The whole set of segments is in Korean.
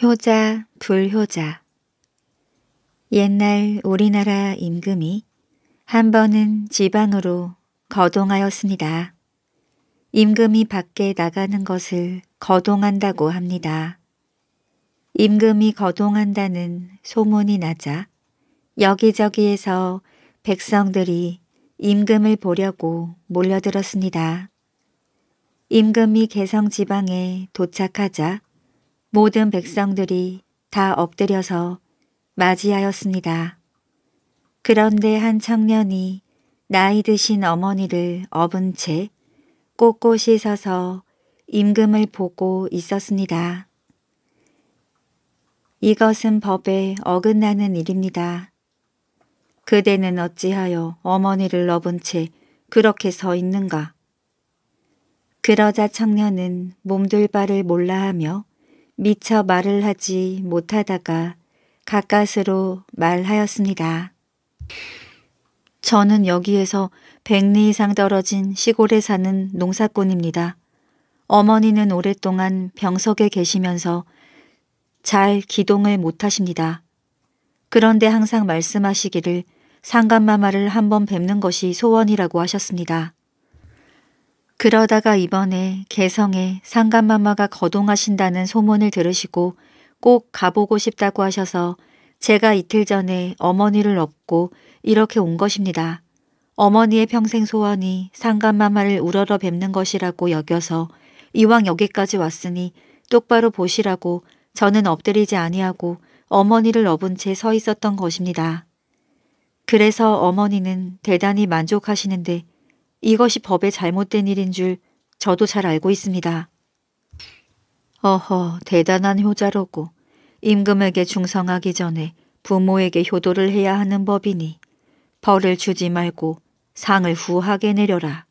효자, 불효자. 옛날 우리나라 임금이 한 번은 집안으로 거동하였습니다. 임금이 밖에 나가는 것을 거동한다고 합니다. 임금이 거동한다는 소문이 나자 여기저기에서 백성들이 임금을 보려고 몰려들었습니다. 임금이 개성 지방에 도착하자 모든 백성들이 다 엎드려서 맞이하였습니다. 그런데 한 청년이 나이 드신 어머니를 업은 채 꼿꼿이 서서 임금을 보고 있었습니다. 이것은 법에 어긋나는 일입니다. 그대는 어찌하여 어머니를 업은 채 그렇게 서 있는가? 그러자 청년은 몸둘바를 몰라하며 미처 말을 하지 못하다가 가까스로 말하였습니다. 저는 여기에서 백리 이상 떨어진 시골에 사는 농사꾼입니다. 어머니는 오랫동안 병석에 계시면서 잘 기동을 못하십니다. 그런데 항상 말씀하시기를 상감마마를 한번 뵙는 것이 소원이라고 하셨습니다. 그러다가 이번에 개성에 상간마마가 거동하신다는 소문을 들으시고 꼭 가보고 싶다고 하셔서 제가 이틀 전에 어머니를 업고 이렇게 온 것입니다. 어머니의 평생 소원이 상간마마를 우러러 뵙는 것이라고 여겨서 이왕 여기까지 왔으니 똑바로 보시라고 저는 엎드리지 아니하고 어머니를 업은 채 서 있었던 것입니다. 그래서 어머니는 대단히 만족하시는데 이것이 법에 잘못된 일인 줄 저도 잘 알고 있습니다. 어허, 대단한 효자로고 임금에게 충성하기 전에 부모에게 효도를 해야 하는 법이니 벌을 주지 말고 상을 후하게 내려라.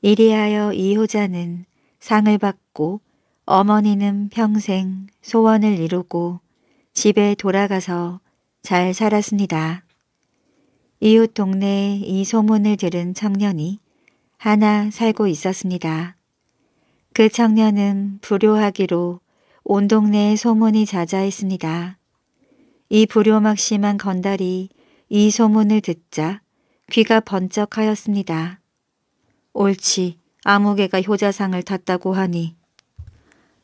이리하여 이 효자는 상을 받고 어머니는 평생 소원을 이루고 집에 돌아가서 잘 살았습니다. 이웃 동네에 이 소문을 들은 청년이 하나 살고 있었습니다. 그 청년은 불효하기로 온 동네에 소문이 자자했습니다. 이 불효막심한 건달이 이 소문을 듣자 귀가 번쩍하였습니다. 옳지, 아무개가 효자상을 탔다고 하니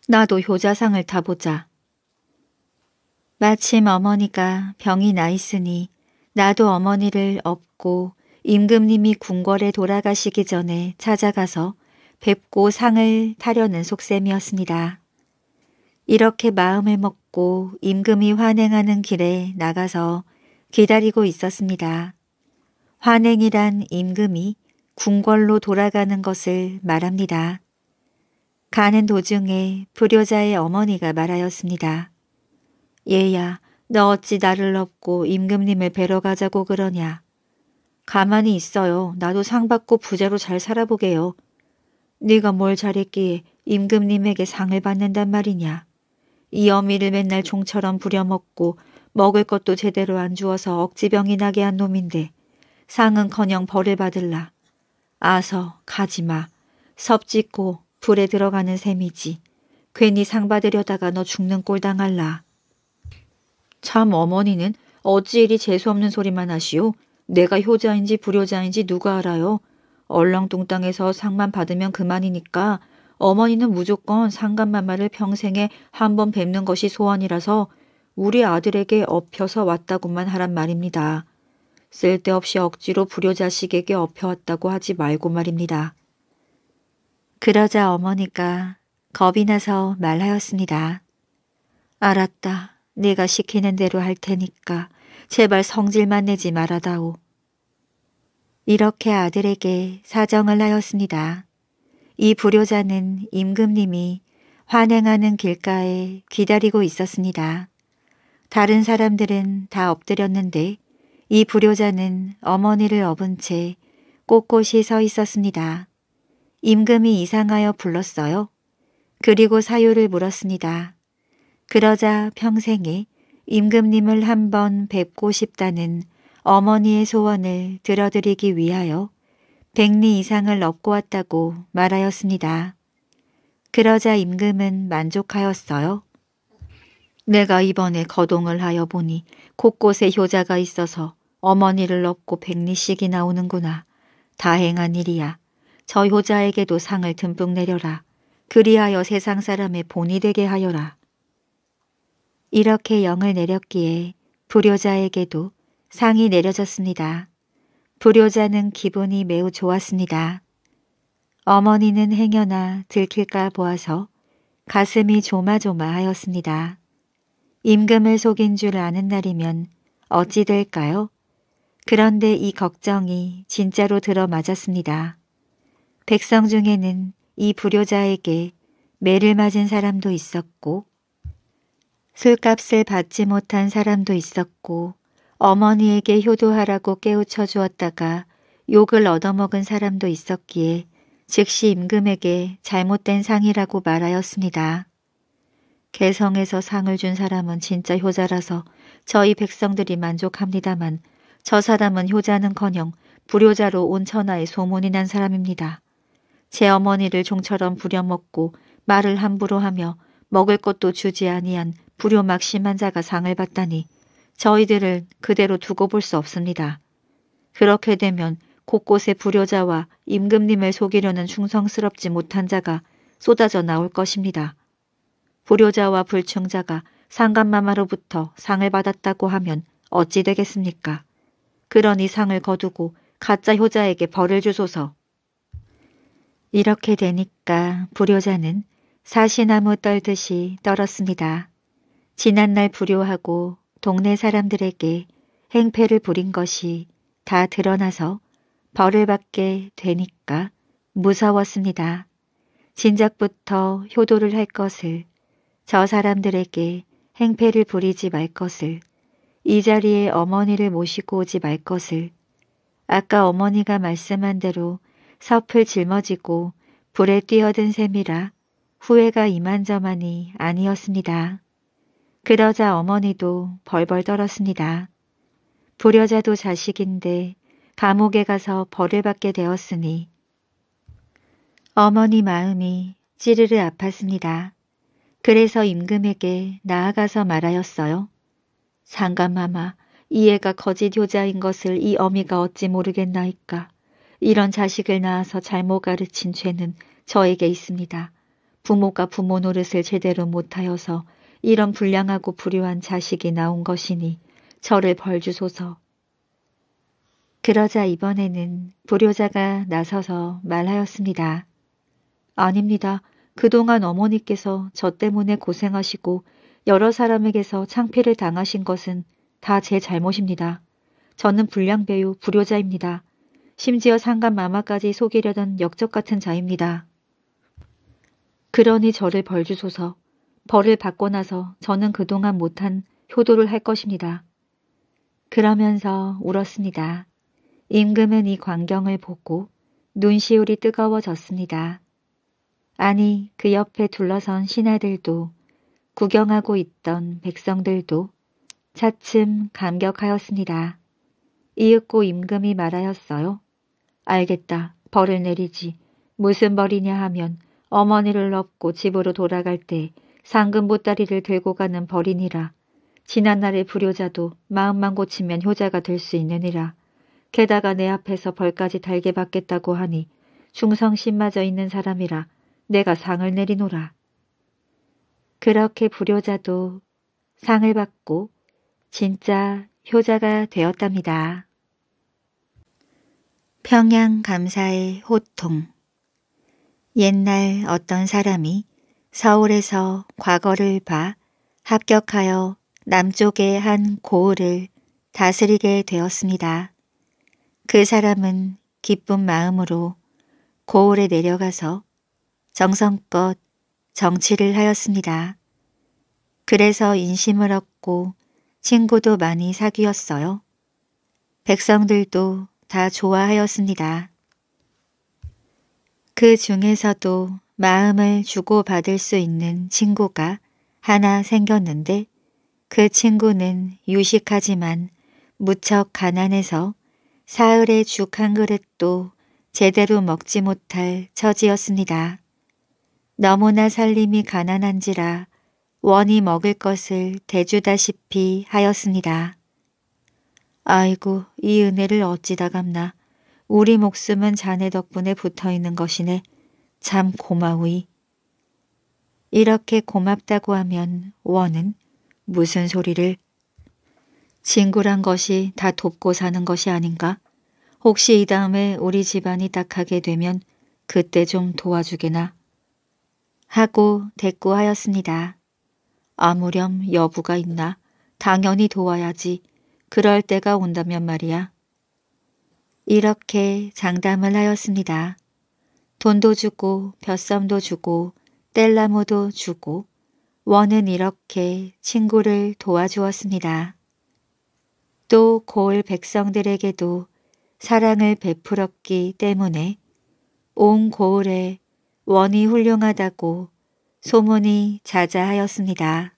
나도 효자상을 타보자. 마침 어머니가 병이 나 있으니 나도 어머니를 업고 임금님이 궁궐에 돌아가시기 전에 찾아가서 뵙고 상을 타려는 속셈이었습니다. 이렇게 마음을 먹고 임금이 환행하는 길에 나가서 기다리고 있었습니다. 환행이란 임금이 궁궐로 돌아가는 것을 말합니다. 가는 도중에 불효자의 어머니가 말하였습니다. 얘야, 너 어찌 나를 업고 임금님을 뵈러 가자고 그러냐. 가만히 있어요. 나도 상 받고 부자로 잘 살아보게요. 네가 뭘 잘했기에 임금님에게 상을 받는단 말이냐. 이 어미를 맨날 종처럼 부려먹고 먹을 것도 제대로 안 주어서 억지병이 나게 한 놈인데 상은커녕 벌을 받을라. 아서 가지마. 섭짓고 불에 들어가는 셈이지. 괜히 상 받으려다가 너 죽는 꼴 당할라. 참 어머니는 어찌 이리 재수없는 소리만 하시오. 내가 효자인지 불효자인지 누가 알아요. 얼렁뚱땅해서 상만 받으면 그만이니까 어머니는 무조건 상간만마를 평생에 한 번 뵙는 것이 소원이라서 우리 아들에게 업혀서 왔다고만 하란 말입니다. 쓸데없이 억지로 불효자식에게 업혀왔다고 하지 말고 말입니다. 그러자 어머니가 겁이 나서 말하였습니다. 알았다. 네가 시키는 대로 할 테니까 제발 성질만 내지 말아다오. 이렇게 아들에게 사정을 하였습니다. 이 불효자는 임금님이 환행하는 길가에 기다리고 있었습니다. 다른 사람들은 다 엎드렸는데 이 불효자는 어머니를 업은 채 꼿꼿이 서 있었습니다. 임금이 이상하여 불렀어요. 그리고 사유를 물었습니다. 그러자 평생에 임금님을 한 번 뵙고 싶다는 어머니의 소원을 들어드리기 위하여 백리 이상을 업고 왔다고 말하였습니다. 그러자 임금은 만족하였어요. 내가 이번에 거동을 하여 보니 곳곳에 효자가 있어서 어머니를 업고 백리씩이 나오는구나. 다행한 일이야. 저 효자에게도 상을 듬뿍 내려라. 그리하여 세상 사람의 본이 되게 하여라. 이렇게 영을 내렸기에 불효자에게도 상이 내려졌습니다. 불효자는 기분이 매우 좋았습니다. 어머니는 행여나 들킬까 보아서 가슴이 조마조마하였습니다. 임금을 속인 줄 아는 날이면 어찌 될까요? 그런데 이 걱정이 진짜로 들어맞았습니다. 백성 중에는 이 불효자에게 매를 맞은 사람도 있었고 술값을 받지 못한 사람도 있었고 어머니에게 효도하라고 깨우쳐 주었다가 욕을 얻어먹은 사람도 있었기에 즉시 임금에게 잘못된 상이라고 말하였습니다. 개성에서 상을 준 사람은 진짜 효자라서 저희 백성들이 만족합니다만 저 사람은 효자는커녕 불효자로 온 천하에 소문이 난 사람입니다. 제 어머니를 종처럼 부려먹고 말을 함부로 하며 먹을 것도 주지 아니한 불효 막심한 자가 상을 받다니 저희들을 그대로 두고 볼 수 없습니다. 그렇게 되면 곳곳에 불효자와 임금님을 속이려는 충성스럽지 못한 자가 쏟아져 나올 것입니다. 불효자와 불충자가 상감마마로부터 상을 받았다고 하면 어찌 되겠습니까? 그러니상을 거두고 가짜 효자에게 벌을 주소서. 이렇게 되니까 불효자는 사시나무 떨듯이 떨었습니다. 지난날 불효하고 동네 사람들에게 행패를 부린 것이 다 드러나서 벌을 받게 되니까 무서웠습니다. 진작부터 효도를 할 것을 저 사람들에게 행패를 부리지 말 것을 이 자리에 어머니를 모시고 오지 말 것을 아까 어머니가 말씀한 대로 섭을 짊어지고 불에 뛰어든 셈이라 후회가 이만저만이 아니었습니다. 그러자 어머니도 벌벌 떨었습니다. 불효자도 자식인데 감옥에 가서 벌을 받게 되었으니 어머니 마음이 찌르르 아팠습니다. 그래서 임금에게 나아가서 말하였어요. 상감마마, 이 애가 거짓 효자인 것을 이 어미가 어찌 모르겠나이까. 이런 자식을 낳아서 잘못 가르친 죄는 저에게 있습니다. 부모가 부모 노릇을 제대로 못하여서 이런 불량하고 불효한 자식이 나온 것이니 저를 벌주소서. 그러자 이번에는 불효자가 나서서 말하였습니다. 아닙니다. 그동안 어머니께서 저 때문에 고생하시고 여러 사람에게서 창피를 당하신 것은 다 제 잘못입니다. 저는 불량배우 불효자입니다. 심지어 상간 마마까지 속이려던 역적 같은 자입니다. 그러니 저를 벌주소서. 벌을 받고 나서 저는 그동안 못한 효도를 할 것입니다. 그러면서 울었습니다. 임금은 이 광경을 보고 눈시울이 뜨거워졌습니다. 아니 그 옆에 둘러선 신하들도 구경하고 있던 백성들도 차츰 감격하였습니다. 이윽고 임금이 말하였어요. 알겠다. 벌을 내리지. 무슨 벌이냐 하면 어머니를 업고 집으로 돌아갈 때 상금 보따리를 들고 가는 벌이니라. 지난날의 불효자도 마음만 고치면 효자가 될 수 있느니라. 게다가 내 앞에서 벌까지 달게 받겠다고 하니 충성심마저 있는 사람이라 내가 상을 내리노라. 그렇게 불효자도 상을 받고 진짜 효자가 되었답니다. 평양 감사의 호통 옛날 어떤 사람이 서울에서 과거를 봐 합격하여 남쪽의 한 고을을 다스리게 되었습니다. 그 사람은 기쁜 마음으로 고을에 내려가서 정성껏 정치를 하였습니다. 그래서 인심을 얻고 친구도 많이 사귀었어요. 백성들도 다 좋아하였습니다. 그 중에서도 마음을 주고받을 수 있는 친구가 하나 생겼는데 그 친구는 유식하지만 무척 가난해서 사흘에죽 한 그릇도 제대로 먹지 못할 처지였습니다. 너무나 살림이 가난한지라 원이 먹을 것을 대주다시피 하였습니다. 아이고 이 은혜를 어찌다 갚나 우리 목숨은 자네 덕분에 붙어있는 것이네 참 고마우이. 이렇게 고맙다고 하면 원은 무슨 소리를 친구란 것이 다 돕고 사는 것이 아닌가? 혹시 이 다음에 우리 집안이 딱하게 되면 그때 좀 도와주게나 하고 대꾸하였습니다. 아무렴 여부가 있나 당연히 도와야지 그럴 때가 온다면 말이야. 이렇게 장담을 하였습니다. 돈도 주고 벼쌈도 주고 뗄나무도 주고 원은 이렇게 친구를 도와주었습니다. 또 고을 백성들에게도 사랑을 베풀었기 때문에 온 고을에 원이 훌륭하다고 소문이 자자하였습니다.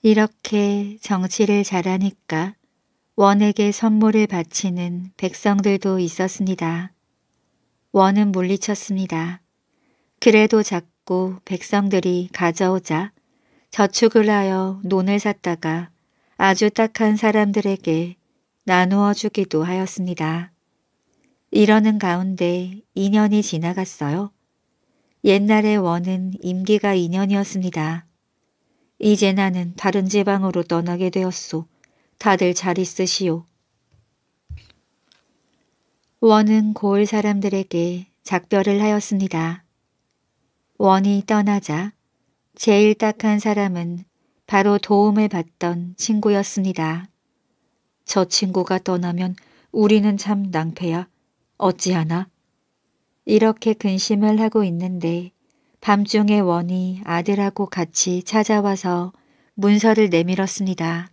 이렇게 정치를 잘하니까 원에게 선물을 바치는 백성들도 있었습니다. 원은 물리쳤습니다. 그래도 작고 백성들이 가져오자 저축을 하여 논을 샀다가 아주 딱한 사람들에게 나누어 주기도 하였습니다. 이러는 가운데 2년이 지나갔어요. 옛날에 원은 임기가 2년이었습니다. 이제 나는 다른 지방으로 떠나게 되었소. 다들 잘 있으시오. 원은 고을 사람들에게 작별을 하였습니다. 원이 떠나자 제일 딱한 사람은 바로 도움을 받던 친구였습니다. 저 친구가 떠나면 우리는 참 낭패야. 어찌하나? 이렇게 근심을 하고 있는데 밤중에 원이 아들하고 같이 찾아와서 문서를 내밀었습니다.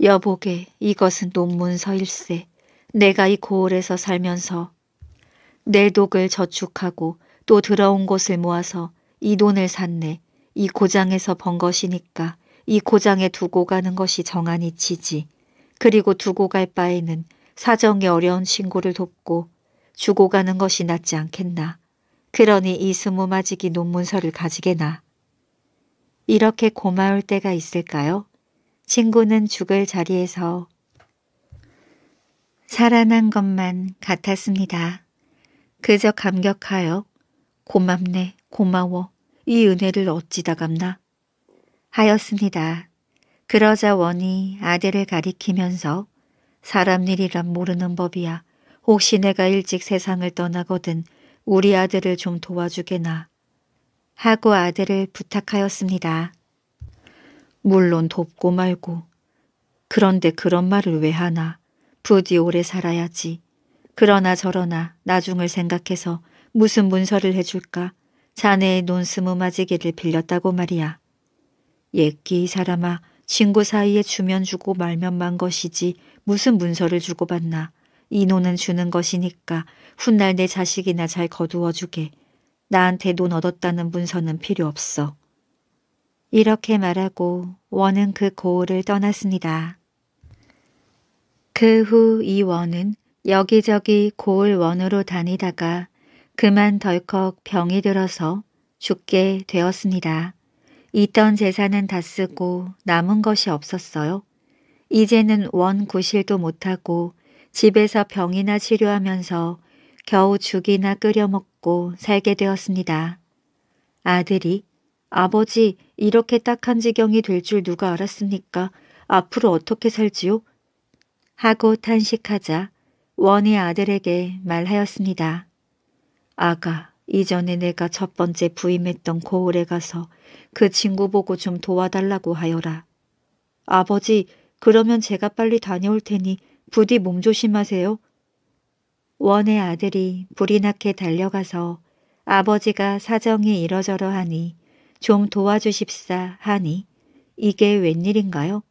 여보게 이것은 논문서일세. 내가 이 고을에서 살면서 내 독을 저축하고 또 들어온 곳을 모아서 이 돈을 샀네. 이 고장에서 번 것이니까 이 고장에 두고 가는 것이 정한이 치지. 그리고 두고 갈 바에는 사정이 어려운 신고를 돕고 주고 가는 것이 낫지 않겠나. 그러니 이 스무마지기 논문서를 가지게나. 이렇게 고마울 때가 있을까요? 친구는 죽을 자리에서 살아난 것만 같았습니다. 그저 감격하여 고맙네, 고마워, 이 은혜를 어찌다 갚나 하였습니다. 그러자 원이 아들을 가리키면서 사람 일이란 모르는 법이야. 혹시 내가 일찍 세상을 떠나거든 우리 아들을 좀 도와주게나 하고 아들을 부탁하였습니다. 물론 돕고 말고 그런데 그런 말을 왜 하나 부디 오래 살아야지. 그러나 저러나 나중을 생각해서 무슨 문서를 해줄까. 자네의 논스무 마지기를 빌렸다고 말이야. 옛기 이 사람아 친구 사이에 주면 주고 말면 만 것이지 무슨 문서를 주고 받나. 이 논은 주는 것이니까 훗날 내 자식이나 잘 거두어주게. 나한테 논 얻었다는 문서는 필요 없어. 이렇게 말하고 원은 그 고을을 떠났습니다. 그후이 원은 여기저기 고을 원으로 다니다가 그만 덜컥 병이 들어서 죽게 되었습니다. 있던 재산은 다 쓰고 남은 것이 없었어요. 이제는 원 구실도 못하고 집에서 병이나 치료하면서 겨우 죽이나 끓여먹고 살게 되었습니다. 아들이 아버지 이렇게 딱한 지경이 될 줄 누가 알았습니까? 앞으로 어떻게 살지요? 하고 탄식하자 원의 아들에게 말하였습니다. 아가, 이전에 내가 첫 번째 부임했던 고을에 가서 그 친구 보고 좀 도와달라고 하여라. 아버지, 그러면 제가 빨리 다녀올 테니 부디 몸조심하세요. 원의 아들이 불이 나게 달려가서 아버지가 사정이 이러저러하니 좀 도와주십사 하니 이게 웬일인가요?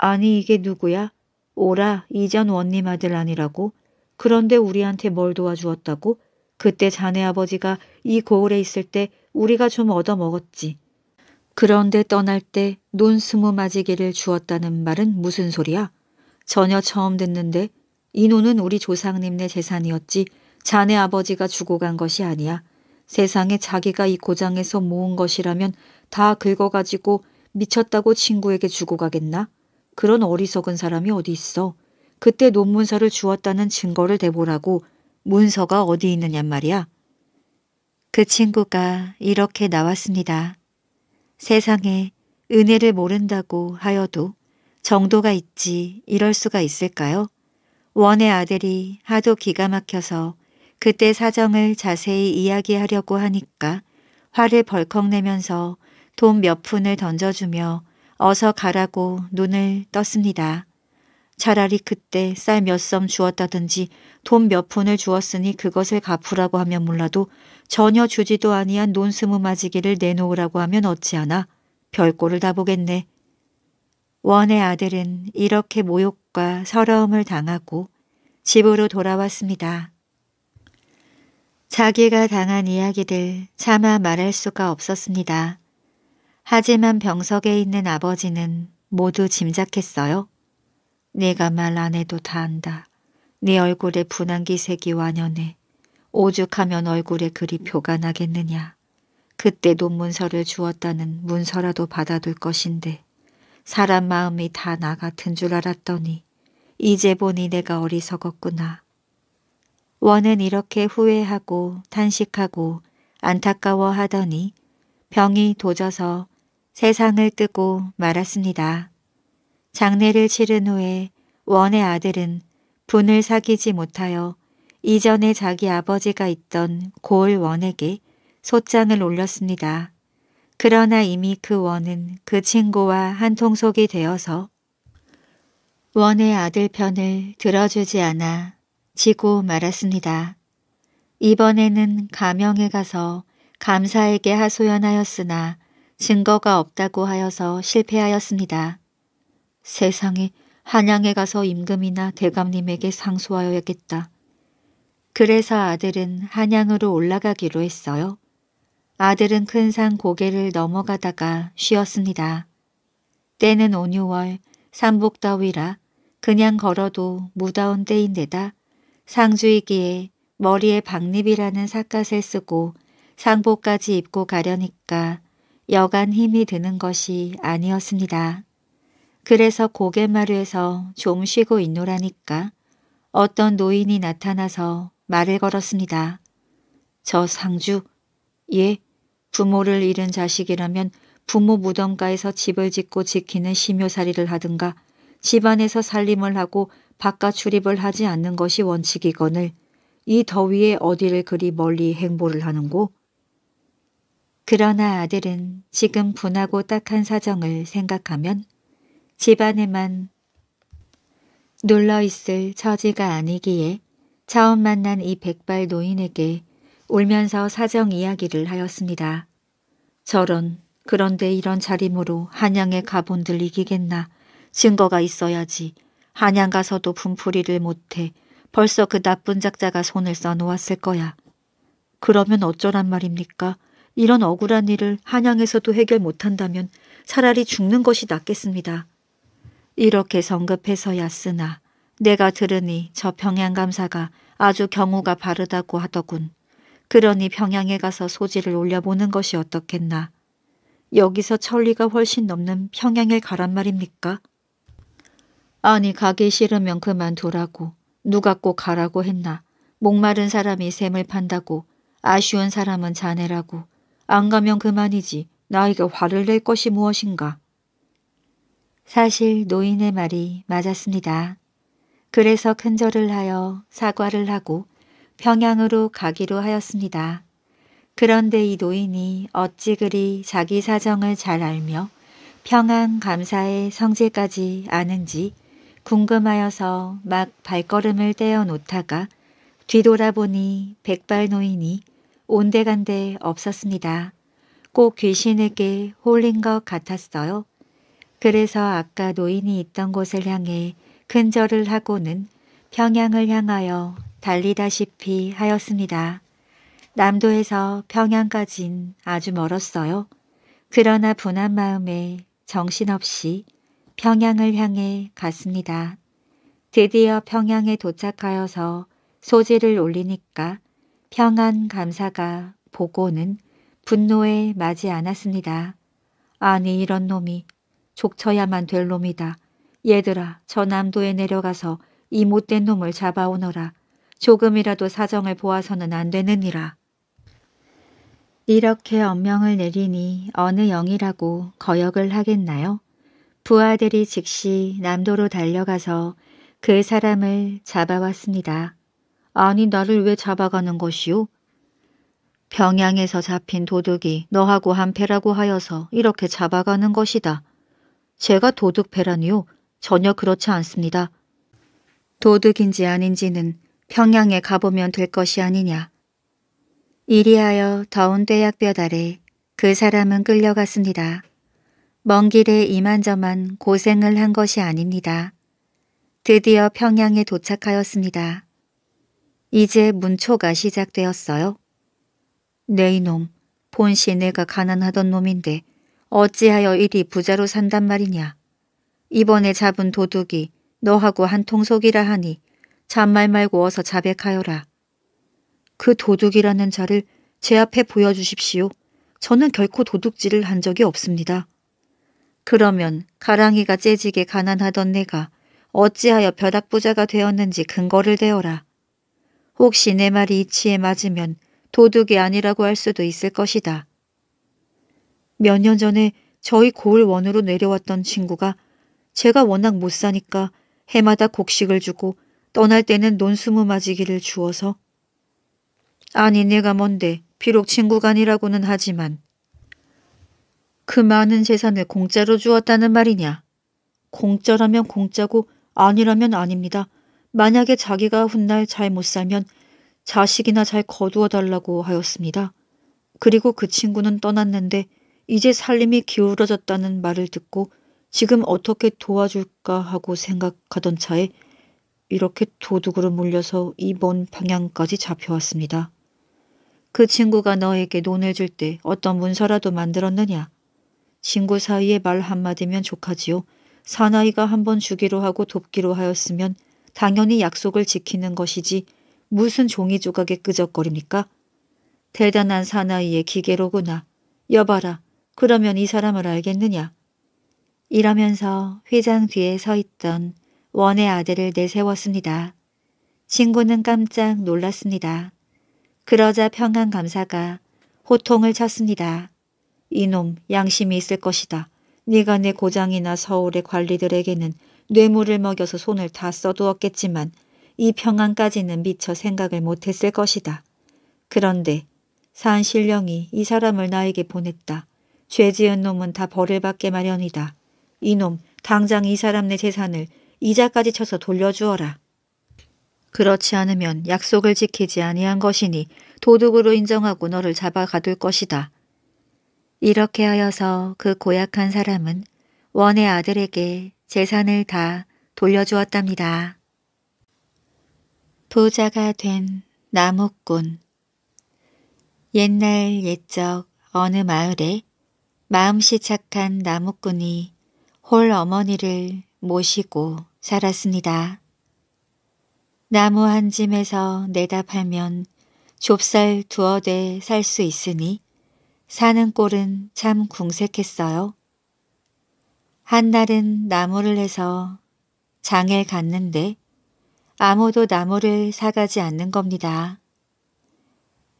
아니 이게 누구야? 오라 이전 원님 아들 아니라고? 그런데 우리한테 뭘 도와주었다고? 그때 자네 아버지가 이 고을에 있을 때 우리가 좀 얻어먹었지. 그런데 떠날 때 논 스무 마지기를 주었다는 말은 무슨 소리야? 전혀 처음 듣는데 이 논은 우리 조상님네 재산이었지 자네 아버지가 주고 간 것이 아니야. 세상에 자기가 이 고장에서 모은 것이라면 다 긁어가지고 미쳤다고 친구에게 주고 가겠나? 그런 어리석은 사람이 어디 있어. 그때 논문서를 주었다는 증거를 대보라고 문서가 어디 있느냐 말이야. 그 친구가 이렇게 나왔습니다. 세상에 은혜를 모른다고 하여도 정도가 있지 이럴 수가 있을까요? 원의 아들이 하도 기가 막혀서 그때 사정을 자세히 이야기하려고 하니까 화를 벌컥 내면서 돈 몇 푼을 던져주며 어서 가라고 눈을 떴습니다. 차라리 그때 쌀 몇 섬 주었다든지 돈 몇 푼을 주었으니 그것을 갚으라고 하면 몰라도 전혀 주지도 아니한 논스무 마지기를 내놓으라고 하면 어찌하나 별꼴을 다 보겠네. 원의 아들은 이렇게 모욕과 서러움을 당하고 집으로 돌아왔습니다. 자기가 당한 이야기들 차마 말할 수가 없었습니다. 하지만 병석에 있는 아버지는 모두 짐작했어요. 내가 말 안 해도 다 안다. 네 얼굴에 분한 기색이 완연해. 오죽하면 얼굴에 그리 표가 나겠느냐. 그때 논문서를 주었다는 문서라도 받아둘 것인데 사람 마음이 다 나 같은 줄 알았더니 이제 보니 내가 어리석었구나. 원은 이렇게 후회하고 탄식하고 안타까워하더니 병이 도져서 세상을 뜨고 말았습니다. 장례를 치른 후에 원의 아들은 분을 사귀지 못하여 이전에 자기 아버지가 있던 고을 원에게 소장을 올렸습니다. 그러나 이미 그 원은 그 친구와 한통속이 되어서 원의 아들 편을 들어주지 않아 지고 말았습니다. 이번에는 가명에 가서 감사에게 하소연하였으나 증거가 없다고 하여서 실패하였습니다. 세상에 한양에 가서 임금이나 대감님에게 상소하여야겠다. 그래서 아들은 한양으로 올라가기로 했어요. 아들은 큰 산 고개를 넘어가다가 쉬었습니다. 때는 온유월 산복 다위라 그냥 걸어도 무더운 때인데다 상주이기에 머리에 박립이라는 삿갓을 쓰고 상복까지 입고 가려니까 여간 힘이 드는 것이 아니었습니다. 그래서 고갯마루에서 좀 쉬고 있노라니까 어떤 노인이 나타나서 말을 걸었습니다. 저 상주, 예, 부모를 잃은 자식이라면 부모 무덤가에서 집을 짓고 지키는 심요살이를 하든가 집안에서 살림을 하고 바깥 출입을 하지 않는 것이 원칙이거늘 이 더위에 어디를 그리 멀리 행보를 하는고 그러나 아들은 지금 분하고 딱한 사정을 생각하면 집안에만 눌러 있을 처지가 아니기에 처음 만난 이 백발 노인에게 울면서 사정 이야기를 하였습니다. 저런 그런데 이런 자림으로 한양에 가본 들 이기겠나 증거가 있어야지 한양 가서도 분풀이를 못해 벌써 그 나쁜 작자가 손을 써놓았을 거야. 그러면 어쩌란 말입니까? 이런 억울한 일을 한양에서도 해결 못한다면 차라리 죽는 것이 낫겠습니다. 이렇게 성급해서야 쓰나 내가 들으니 저 평양감사가 아주 경우가 바르다고 하더군. 그러니 평양에 가서 소지를 올려보는 것이 어떻겠나. 여기서 천리가 훨씬 넘는 평양에 가란 말입니까? 아니 가기 싫으면 그만두라고. 누가 꼭 가라고 했나. 목마른 사람이 샘을 판다고. 아쉬운 사람은 자네라고. 안 가면 그만이지 나에게 화를 낼 것이 무엇인가. 사실 노인의 말이 맞았습니다. 그래서 큰절을 하여 사과를 하고 평양으로 가기로 하였습니다. 그런데 이 노인이 어찌 그리 자기 사정을 잘 알며 평안 감사의 성질까지 아는지 궁금하여서 막 발걸음을 떼어 놓다가 뒤돌아보니 백발 노인이 온데간데 없었습니다. 꼭 귀신에게 홀린 것 같았어요. 그래서 아까 노인이 있던 곳을 향해 큰절을 하고는 평양을 향하여 달리다시피 하였습니다. 남도에서 평양까진 아주 멀었어요. 그러나 분한 마음에 정신없이 평양을 향해 갔습니다. 드디어 평양에 도착하여서 소재를 올리니까 평안 감사가 보고는 분노에 맞이 않았습니다. 아니 이런 놈이 족쳐야만 될 놈이다. 얘들아 저 남도에 내려가서 이 못된 놈을 잡아오너라. 조금이라도 사정을 보아서는 안 되느니라. 이렇게 엄명을 내리니 어느 영이라고 거역을 하겠나요? 부하들이 즉시 남도로 달려가서 그 사람을 잡아왔습니다. 아니 나를 왜 잡아가는 것이오? 병양에서 잡힌 도둑이 너하고 한패라고 하여서 이렇게 잡아가는 것이다. 제가 도둑패라니요? 전혀 그렇지 않습니다. 도둑인지 아닌지는 평양에 가보면 될 것이 아니냐. 이리하여 더운 떼약볕 아래 그 사람은 끌려갔습니다. 먼 길에 이만저만 고생을 한 것이 아닙니다. 드디어 평양에 도착하였습니다. 이제 문초가 시작되었어요. 네 이놈, 본 시내가 가난하던 놈인데 어찌하여 이리 부자로 산단 말이냐. 이번에 잡은 도둑이 너하고 한 통속이라 하니 잔말 말고 어서 자백하여라. 그 도둑이라는 자를 제 앞에 보여주십시오. 저는 결코 도둑질을 한 적이 없습니다. 그러면 가랑이가 째지게 가난하던 내가 어찌하여 벼락부자가 되었는지 근거를 대어라. 혹시 내 말이 이치에 맞으면 도둑이 아니라고 할 수도 있을 것이다. 몇 년 전에 저희 고을원으로 내려왔던 친구가 제가 워낙 못 사니까 해마다 곡식을 주고 떠날 때는 논수무 맞이기를 주어서 아니 내가 뭔데 비록 친구가아니라고는 하지만 그 많은 재산을 공짜로 주었다는 말이냐. 공짜라면 공짜고 아니라면 아닙니다. 만약에 자기가 훗날 잘 못 살면 자식이나 잘 거두어 달라고 하였습니다. 그리고 그 친구는 떠났는데 이제 살림이 기울어졌다는 말을 듣고 지금 어떻게 도와줄까 하고 생각하던 차에 이렇게 도둑으로 몰려서 이 먼 방향까지 잡혀왔습니다. 그 친구가 너에게 논을 줄 때 어떤 문서라도 만들었느냐? 친구 사이에 말 한마디면 좋하지요. 사나이가 한번 주기로 하고 돕기로 하였으면 당연히 약속을 지키는 것이지 무슨 종이 조각에 끄적거립니까? 대단한 사나이의 기계로구나. 여봐라. 그러면 이 사람을 알겠느냐? 이러면서 회장 뒤에 서 있던 원의 아들을 내세웠습니다. 친구는 깜짝 놀랐습니다. 그러자 평안 감사가 호통을 쳤습니다. 이놈 양심이 있을 것이다. 네가 내 고장이나 서울의 관리들에게는 뇌물을 먹여서 손을 다 써두었겠지만 이 평안까지는 미처 생각을 못했을 것이다. 그런데 산신령이 이 사람을 나에게 보냈다. 죄 지은 놈은 다 벌을 받게 마련이다. 이놈 당장 이 사람 네 재산을 이자까지 쳐서 돌려주어라. 그렇지 않으면 약속을 지키지 아니한 것이니 도둑으로 인정하고 너를 잡아 가둘 것이다. 이렇게 하여서 그 고약한 사람은 원의 아들에게 재산을 다 돌려주었답니다. 부자가 된 나무꾼 옛날 옛적 어느 마을에 마음씨 착한 나무꾼이 홀 어머니를 모시고 살았습니다. 나무 한 짐에서 내다 팔면 좁쌀 두어 대 살 수 있으니 사는 꼴은 참 궁색했어요. 한날은 나무를 해서 장을 갔는데 아무도 나무를 사가지 않는 겁니다.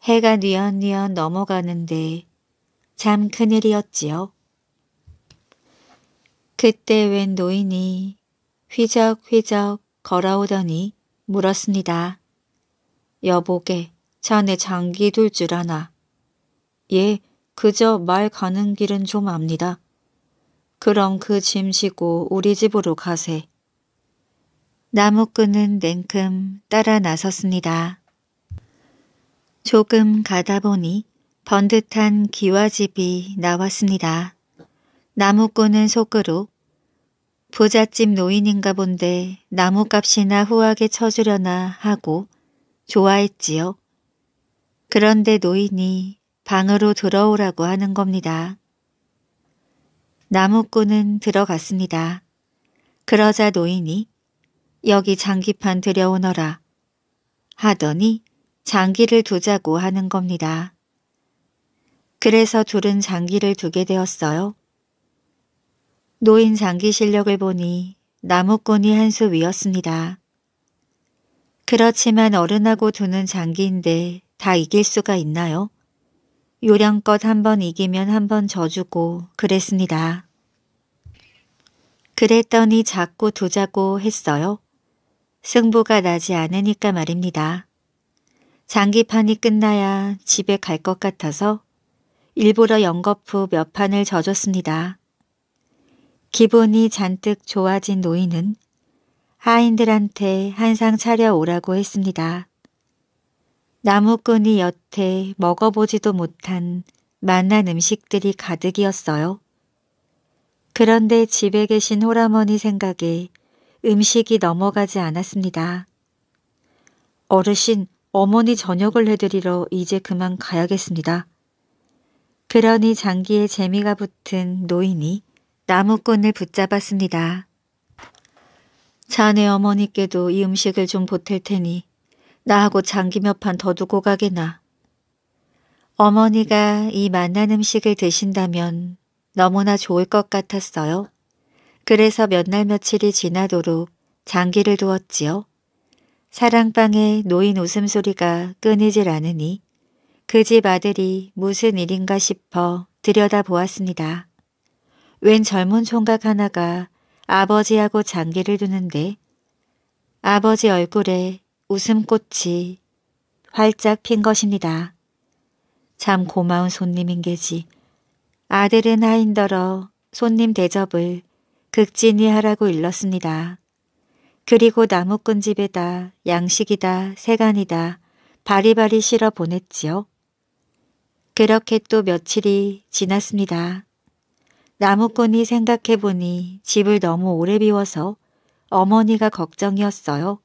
해가 뉘엿뉘엿 넘어가는데 참 큰일이었지요. 그때 웬 노인이 휘적휘적 걸어오더니 물었습니다. 여보게, 전에 장기 둘 줄 아나? 예, 그저 말 가는 길은 좀 압니다. 그럼 그짐 지고 우리 집으로 가세. 나무끈은 냉큼 따라 나섰습니다. 조금 가다 보니 번듯한 기와집이 나왔습니다. 나무꾼은 속으로 부잣집 노인인가 본데 나무값이나 후하게 쳐주려나 하고 좋아했지요. 그런데 노인이 방으로 들어오라고 하는 겁니다. 나무꾼은 들어갔습니다. 그러자 노인이 여기 장기판 들여오너라 하더니 장기를 두자고 하는 겁니다. 그래서 둘은 장기를 두게 되었어요. 노인 장기 실력을 보니 나무꾼이 한 수 위였습니다. 그렇지만 어른하고 두는 장기인데 다 이길 수가 있나요? 요령껏한번 이기면 한 번 져주고 그랬습니다. 그랬더니 자꾸 두자고 했어요. 승부가 나지 않으니까 말입니다. 장기판이 끝나야 집에 갈 것 같아서 일부러 연거푸 몇 판을 져줬습니다. 기분이 잔뜩 좋아진 노인은 하인들한테 한 상 차려오라고 했습니다. 나무꾼이 여태 먹어보지도 못한 만난 음식들이 가득이었어요. 그런데 집에 계신 호라머니 생각에 음식이 넘어가지 않았습니다. 어르신, 어머니 저녁을 해드리러 이제 그만 가야겠습니다. 그러니 장기에 재미가 붙은 노인이 나무꾼을 붙잡았습니다. 자네 어머니께도 이 음식을 좀 보탤 테니 나하고 장기 몇 판 더 두고 가게나. 어머니가 이 맛난 음식을 드신다면 너무나 좋을 것 같았어요. 그래서 몇 날 며칠이 지나도록 장기를 두었지요. 사랑방에 노인 웃음소리가 끊이질 않으니 그 집 아들이 무슨 일인가 싶어 들여다보았습니다. 웬 젊은 총각 하나가 아버지하고 장기를 두는데 아버지 얼굴에 웃음꽃이 활짝 핀 것입니다. 참 고마운 손님인 게지. 아들은 하인더러 손님 대접을 극진히 하라고 일렀습니다. 그리고 나무꾼집에다 양식이다 세간이다 바리바리 실어 보냈지요. 그렇게 또 며칠이 지났습니다. 나무꾼이 생각해보니 집을 너무 오래 비워서 어머니가 걱정이었어요.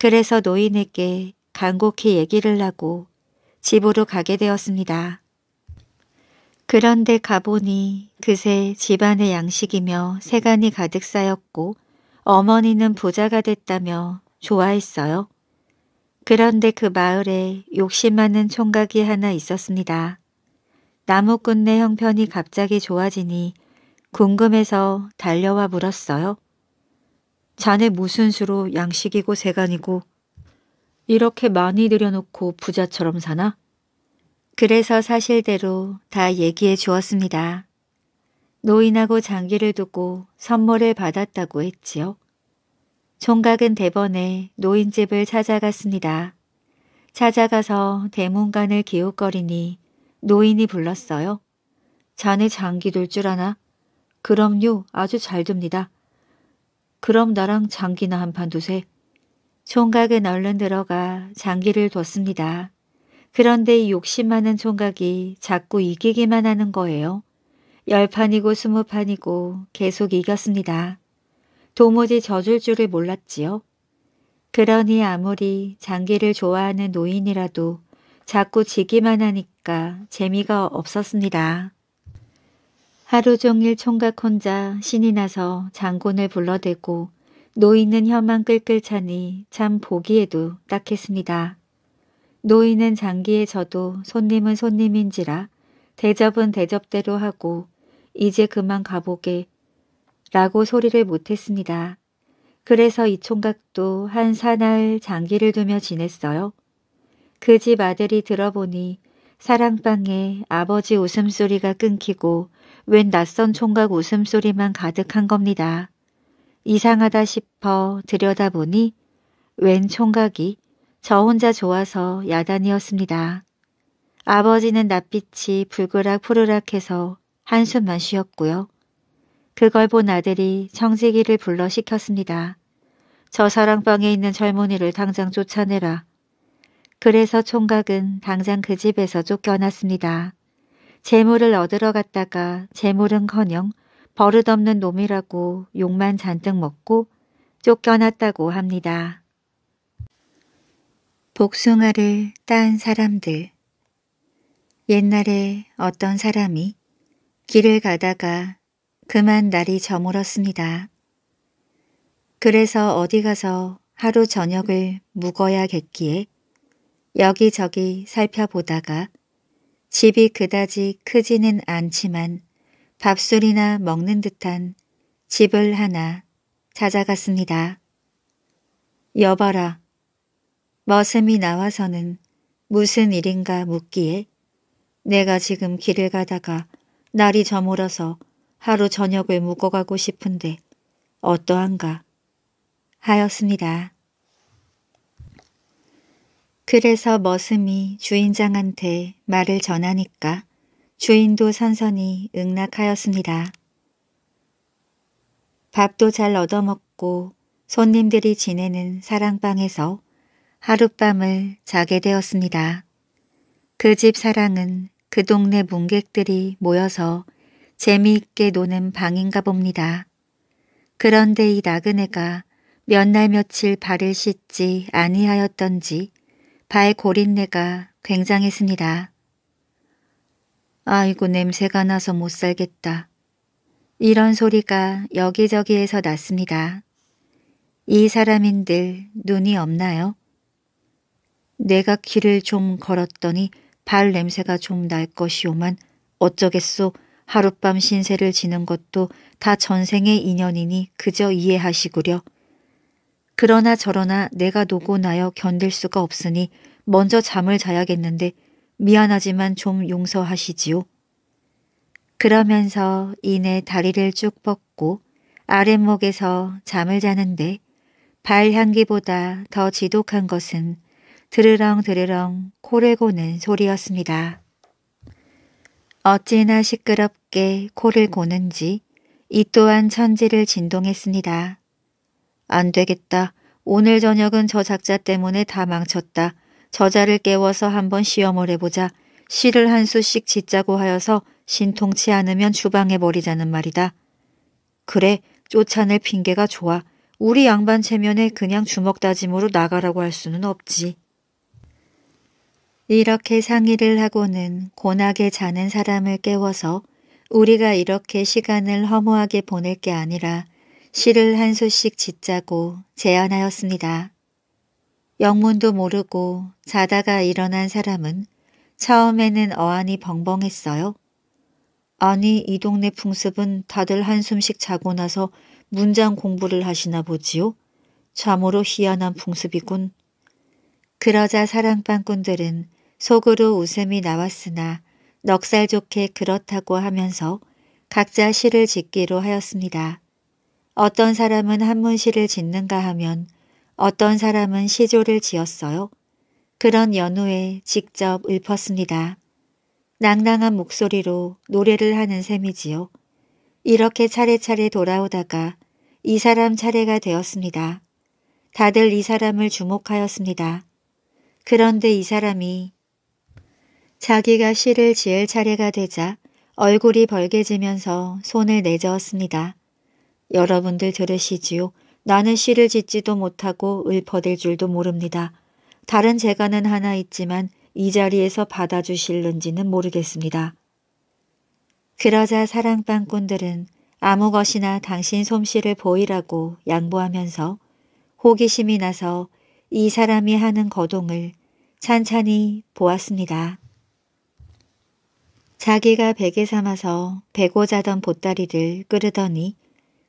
그래서 노인에게 간곡히 얘기를 하고 집으로 가게 되었습니다. 그런데 가보니 그새 집안의 양식이며 세간이 가득 쌓였고 어머니는 부자가 됐다며 좋아했어요. 그런데 그 마을에 욕심 많은 총각이 하나 있었습니다. 나무꾼네 형편이 갑자기 좋아지니 궁금해서 달려와 물었어요. 자네 무슨 수로 양식이고 세간이고 이렇게 많이 들여놓고 부자처럼 사나? 그래서 사실대로 다 얘기해 주었습니다. 노인하고 장기를 두고 선물을 받았다고 했지요. 총각은 대번에 노인집을 찾아갔습니다. 찾아가서 대문간을 기웃거리니 노인이 불렀어요. 자네 장기 둘 줄 아나? 그럼요, 아주 잘 됩니다. 그럼 너랑 장기나 한 판 두세. 총각은 얼른 들어가 장기를 뒀습니다. 그런데 이 욕심 많은 총각이 자꾸 이기기만 하는 거예요. 열판이고 스무 판이고 계속 이겼습니다. 도무지 져줄 줄을 몰랐지요. 그러니 아무리 장기를 좋아하는 노인이라도 자꾸 지기만 하니까 재미가 없었습니다. 하루 종일 총각 혼자 신이 나서 장군을 불러대고 노인은 혀만 끌끌 차니 참 보기에도 딱했습니다. 노인은 장기에 저도 손님은 손님인지라 대접은 대접대로 하고 이제 그만 가보게 라고 소리를 못했습니다. 그래서 이 총각도 한사날 장기를 두며 지냈어요. 그 집 아들이 들어보니 사랑방에 아버지 웃음소리가 끊기고 웬 낯선 총각 웃음소리만 가득한 겁니다. 이상하다 싶어 들여다보니 웬 총각이 저 혼자 좋아서 야단이었습니다. 아버지는 낯빛이 붉으락 푸르락해서 한숨만 쉬었고요. 그걸 본 아들이 청지기를 불러 시켰습니다. 저 사랑방에 있는 젊은이를 당장 쫓아내라. 그래서 총각은 당장 그 집에서 쫓겨났습니다. 재물을 얻으러 갔다가 재물은커녕 버릇없는 놈이라고 욕만 잔뜩 먹고 쫓겨났다고 합니다. 복숭아를 딴 사람들 옛날에 어떤 사람이 길을 가다가 그만 날이 저물었습니다. 그래서 어디 가서 하루 저녁을 묵어야겠기에 여기저기 살펴보다가 집이 그다지 크지는 않지만 밥술이나 먹는 듯한 집을 하나 찾아갔습니다. 여봐라. 머슴이 나와서는 무슨 일인가 묻기에 내가 지금 길을 가다가 날이 저물어서 하루 저녁을 묵어가고 싶은데 어떠한가 하였습니다. 그래서 머슴이 주인장한테 말을 전하니까 주인도 선선히 응낙하였습니다 밥도 잘 얻어먹고 손님들이 지내는 사랑방에서 하룻밤을 자게 되었습니다. 그 집 사랑은 그 동네 문객들이 모여서 재미있게 노는 방인가 봅니다. 그런데 이 나그네가 몇 날 며칠 발을 씻지 아니하였던지 발고린내가 굉장했습니다. 아이고 냄새가 나서 못 살겠다. 이런 소리가 여기저기에서 났습니다. 이 사람인들 눈이 없나요? 내가 길을 좀 걸었더니 발 냄새가 좀 날 것이오만 어쩌겠소 하룻밤 신세를 지는 것도 다 전생의 인연이니 그저 이해하시구려. 그러나 저러나 내가 노고 나여 견딜 수가 없으니 먼저 잠을 자야겠는데 미안하지만 좀 용서하시지요. 그러면서 이내 다리를 쭉 뻗고 아랫목에서 잠을 자는데 발향기보다 더 지독한 것은 드르렁드르렁 코를 고는 소리였습니다. 어찌나 시끄럽게 코를 고는지 이 또한 천지를 진동했습니다. 안 되겠다. 오늘 저녁은 저 작자 때문에 다 망쳤다. 저자를 깨워서 한번 시험을 해보자. 시를 한 수씩 짓자고 하여서 신통치 않으면 주방에버리자는 말이다. 그래, 쫓아낼 핑계가 좋아. 우리 양반 체면에 그냥 주먹다짐으로 나가라고 할 수는 없지. 이렇게 상의를 하고는 고나게 자는 사람을 깨워서 우리가 이렇게 시간을 허무하게 보낼 게 아니라 시를 한 소씩 짓자고 재안하였습니다 영문도 모르고 자다가 일어난 사람은 처음에는 어안이 벙벙했어요. 아니 이 동네 풍습은 다들 한숨씩 자고 나서 문장 공부를 하시나 보지요. 참으로 희한한 풍습이군. 그러자 사랑방꾼들은 속으로 웃음이 나왔으나 넉살 좋게 그렇다고 하면서 각자 시를 짓기로 하였습니다. 어떤 사람은 한문시를 짓는가 하면 어떤 사람은 시조를 지었어요. 그런 연호에 직접 읊었습니다. 낭낭한 목소리로 노래를 하는 셈이지요. 이렇게 차례차례 돌아오다가 이 사람 차례가 되었습니다. 다들 이 사람을 주목하였습니다. 그런데 이 사람이 자기가 시를 지을 차례가 되자 얼굴이 벌게지면서 손을 내저었습니다. 여러분들 들으시지요. 나는 시를 짓지도 못하고 읊어댈 줄도 모릅니다. 다른 재간은 하나 있지만 이 자리에서 받아주실는지는 모르겠습니다. 그러자 사랑방꾼들은 아무 것이나 당신 솜씨를 보이라고 양보하면서 호기심이 나서 이 사람이 하는 거동을 찬찬히 보았습니다. 자기가 베개 삼아서 베고 자던 보따리를 끄으더니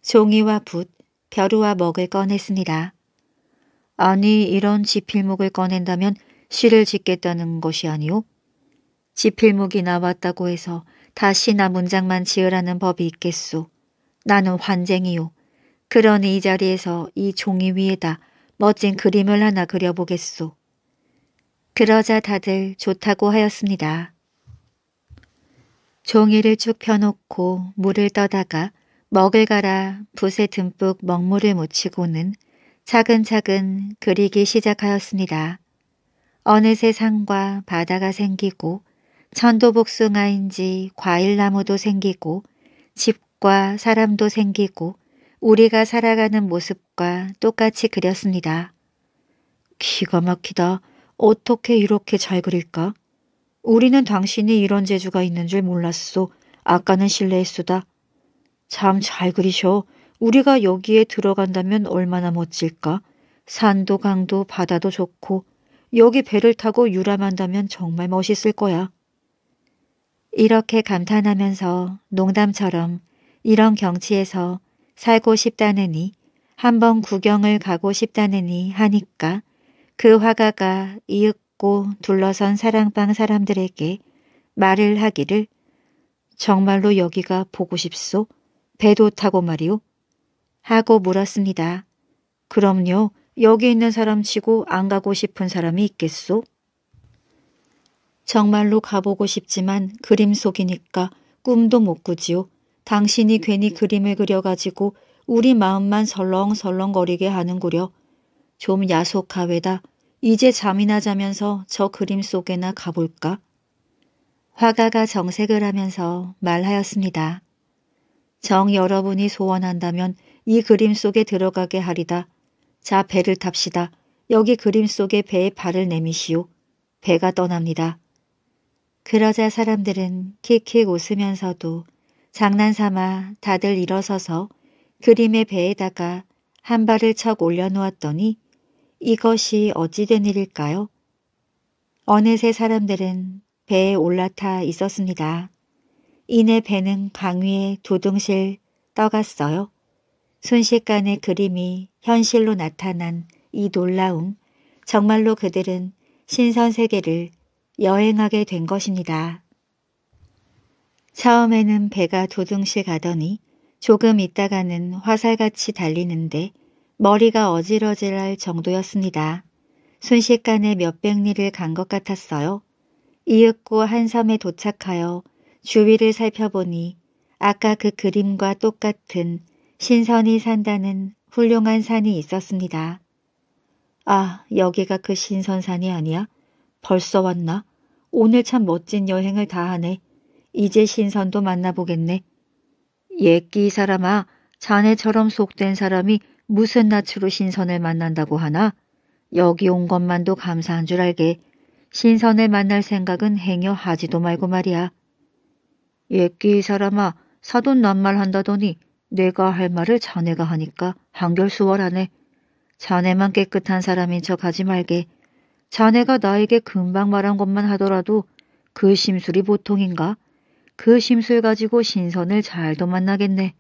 종이와 붓, 벼루와 먹을 꺼냈습니다. 아니 이런 지필목을 꺼낸다면 시를 짓겠다는 것이 아니오? 지필목이 나왔다고 해서 다시나 문장만 지으라는 법이 있겠소. 나는 환쟁이요. 그러니 이 자리에서 이 종이 위에다 멋진 그림을 하나 그려보겠소. 그러자 다들 좋다고 하였습니다. 종이를 쭉 펴놓고 물을 떠다가 먹을 갈아 붓에 듬뿍 먹물을 묻히고는 차근차근 그리기 시작하였습니다. 어느새 산과 바다가 생기고 천도복숭아인지 과일나무도 생기고 집과 사람도 생기고 우리가 살아가는 모습과 똑같이 그렸습니다. 기가 막히다. 어떻게 이렇게 잘 그릴까? 우리는 당신이 이런 재주가 있는 줄 몰랐소. 아까는 실례했수다. 참잘 그리셔. 우리가 여기에 들어간다면 얼마나 멋질까. 산도 강도 바다도 좋고 여기 배를 타고 유람한다면 정말 멋있을 거야. 이렇게 감탄하면서 농담처럼 이런 경치에서 살고 싶다느니 한번 구경을 가고 싶다느니 하니까 그 화가가 이윽고 둘러선 사랑방 사람들에게 말을 하기를 정말로 여기가 보고 싶소? 배도 타고 말이오 하고 물었습니다. 그럼요. 여기 있는 사람 치고 안 가고 싶은 사람이 있겠소? 정말로 가보고 싶지만 그림 속이니까 꿈도 못 꾸지요. 당신이 괜히 그림을 그려가지고 우리 마음만 설렁설렁거리게 하는구려. 좀 야속하외다. 이제 잠이나 자면서 저 그림 속에나 가볼까? 화가가 정색을 하면서 말하였습니다. 정 여러분이 소원한다면 이 그림 속에 들어가게 하리다. 자 배를 탑시다. 여기 그림 속에 배에 발을 내미시오. 배가 떠납니다. 그러자 사람들은 킥킥 웃으면서도 장난삼아 다들 일어서서 그림의 배에다가 한 발을 척 올려놓았더니 이것이 어찌된 일일까요? 어느새 사람들은 배에 올라타 있었습니다. 이내 배는 강위에 도둥실 떠갔어요. 순식간에 그림이 현실로 나타난 이 놀라움, 정말로 그들은 신선 세계를 여행하게 된 것입니다. 처음에는 배가 도둥실 가더니 조금 있다가는 화살같이 달리는데 머리가 어지러질할 정도였습니다. 순식간에 몇백 리를 간 것 같았어요. 이윽고 한섬에 도착하여 주위를 살펴보니 아까 그 그림과 똑같은 신선이 산다는 훌륭한 산이 있었습니다. 아, 여기가 그 신선산이 아니야? 벌써 왔나? 오늘 참 멋진 여행을 다 하네. 이제 신선도 만나보겠네. 예끼 사람아, 자네처럼 속된 사람이 무슨 낯으로 신선을 만난다고 하나? 여기 온 것만도 감사한 줄 알게. 신선을 만날 생각은 행여 하지도 말고 말이야. 옛끼 사람아 사돈 낱말 한다더니 내가 할 말을 자네가 하니까 한결수월하네. 자네만 깨끗한 사람인 척 하지 말게. 자네가 나에게 금방 말한 것만 하더라도 그 심술이 보통인가? 그 심술 가지고 신선을 잘도 만나겠네.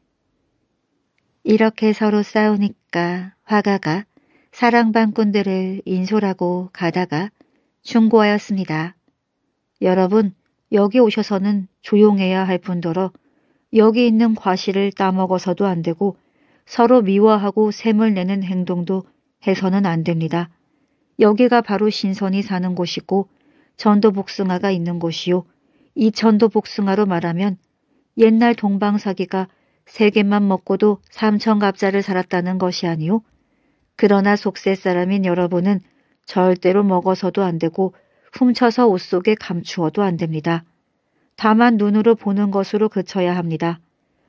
이렇게 서로 싸우니까 화가가 사랑방꾼들을 인솔하고 가다가 충고하였습니다. 여러분, 여기 오셔서는 조용해야 할 뿐더러 여기 있는 과실을 따먹어서도 안 되고 서로 미워하고 샘을 내는 행동도 해서는 안 됩니다. 여기가 바로 신선이 사는 곳이고 전도복숭아가 있는 곳이요. 이 전도복숭아로 말하면 옛날 동방사기가 세 개만 먹고도 삼천갑자를 살았다는 것이 아니요. 그러나 속세 사람인 여러분은 절대로 먹어서도 안 되고 훔쳐서 옷 속에 감추어도 안 됩니다. 다만 눈으로 보는 것으로 그쳐야 합니다.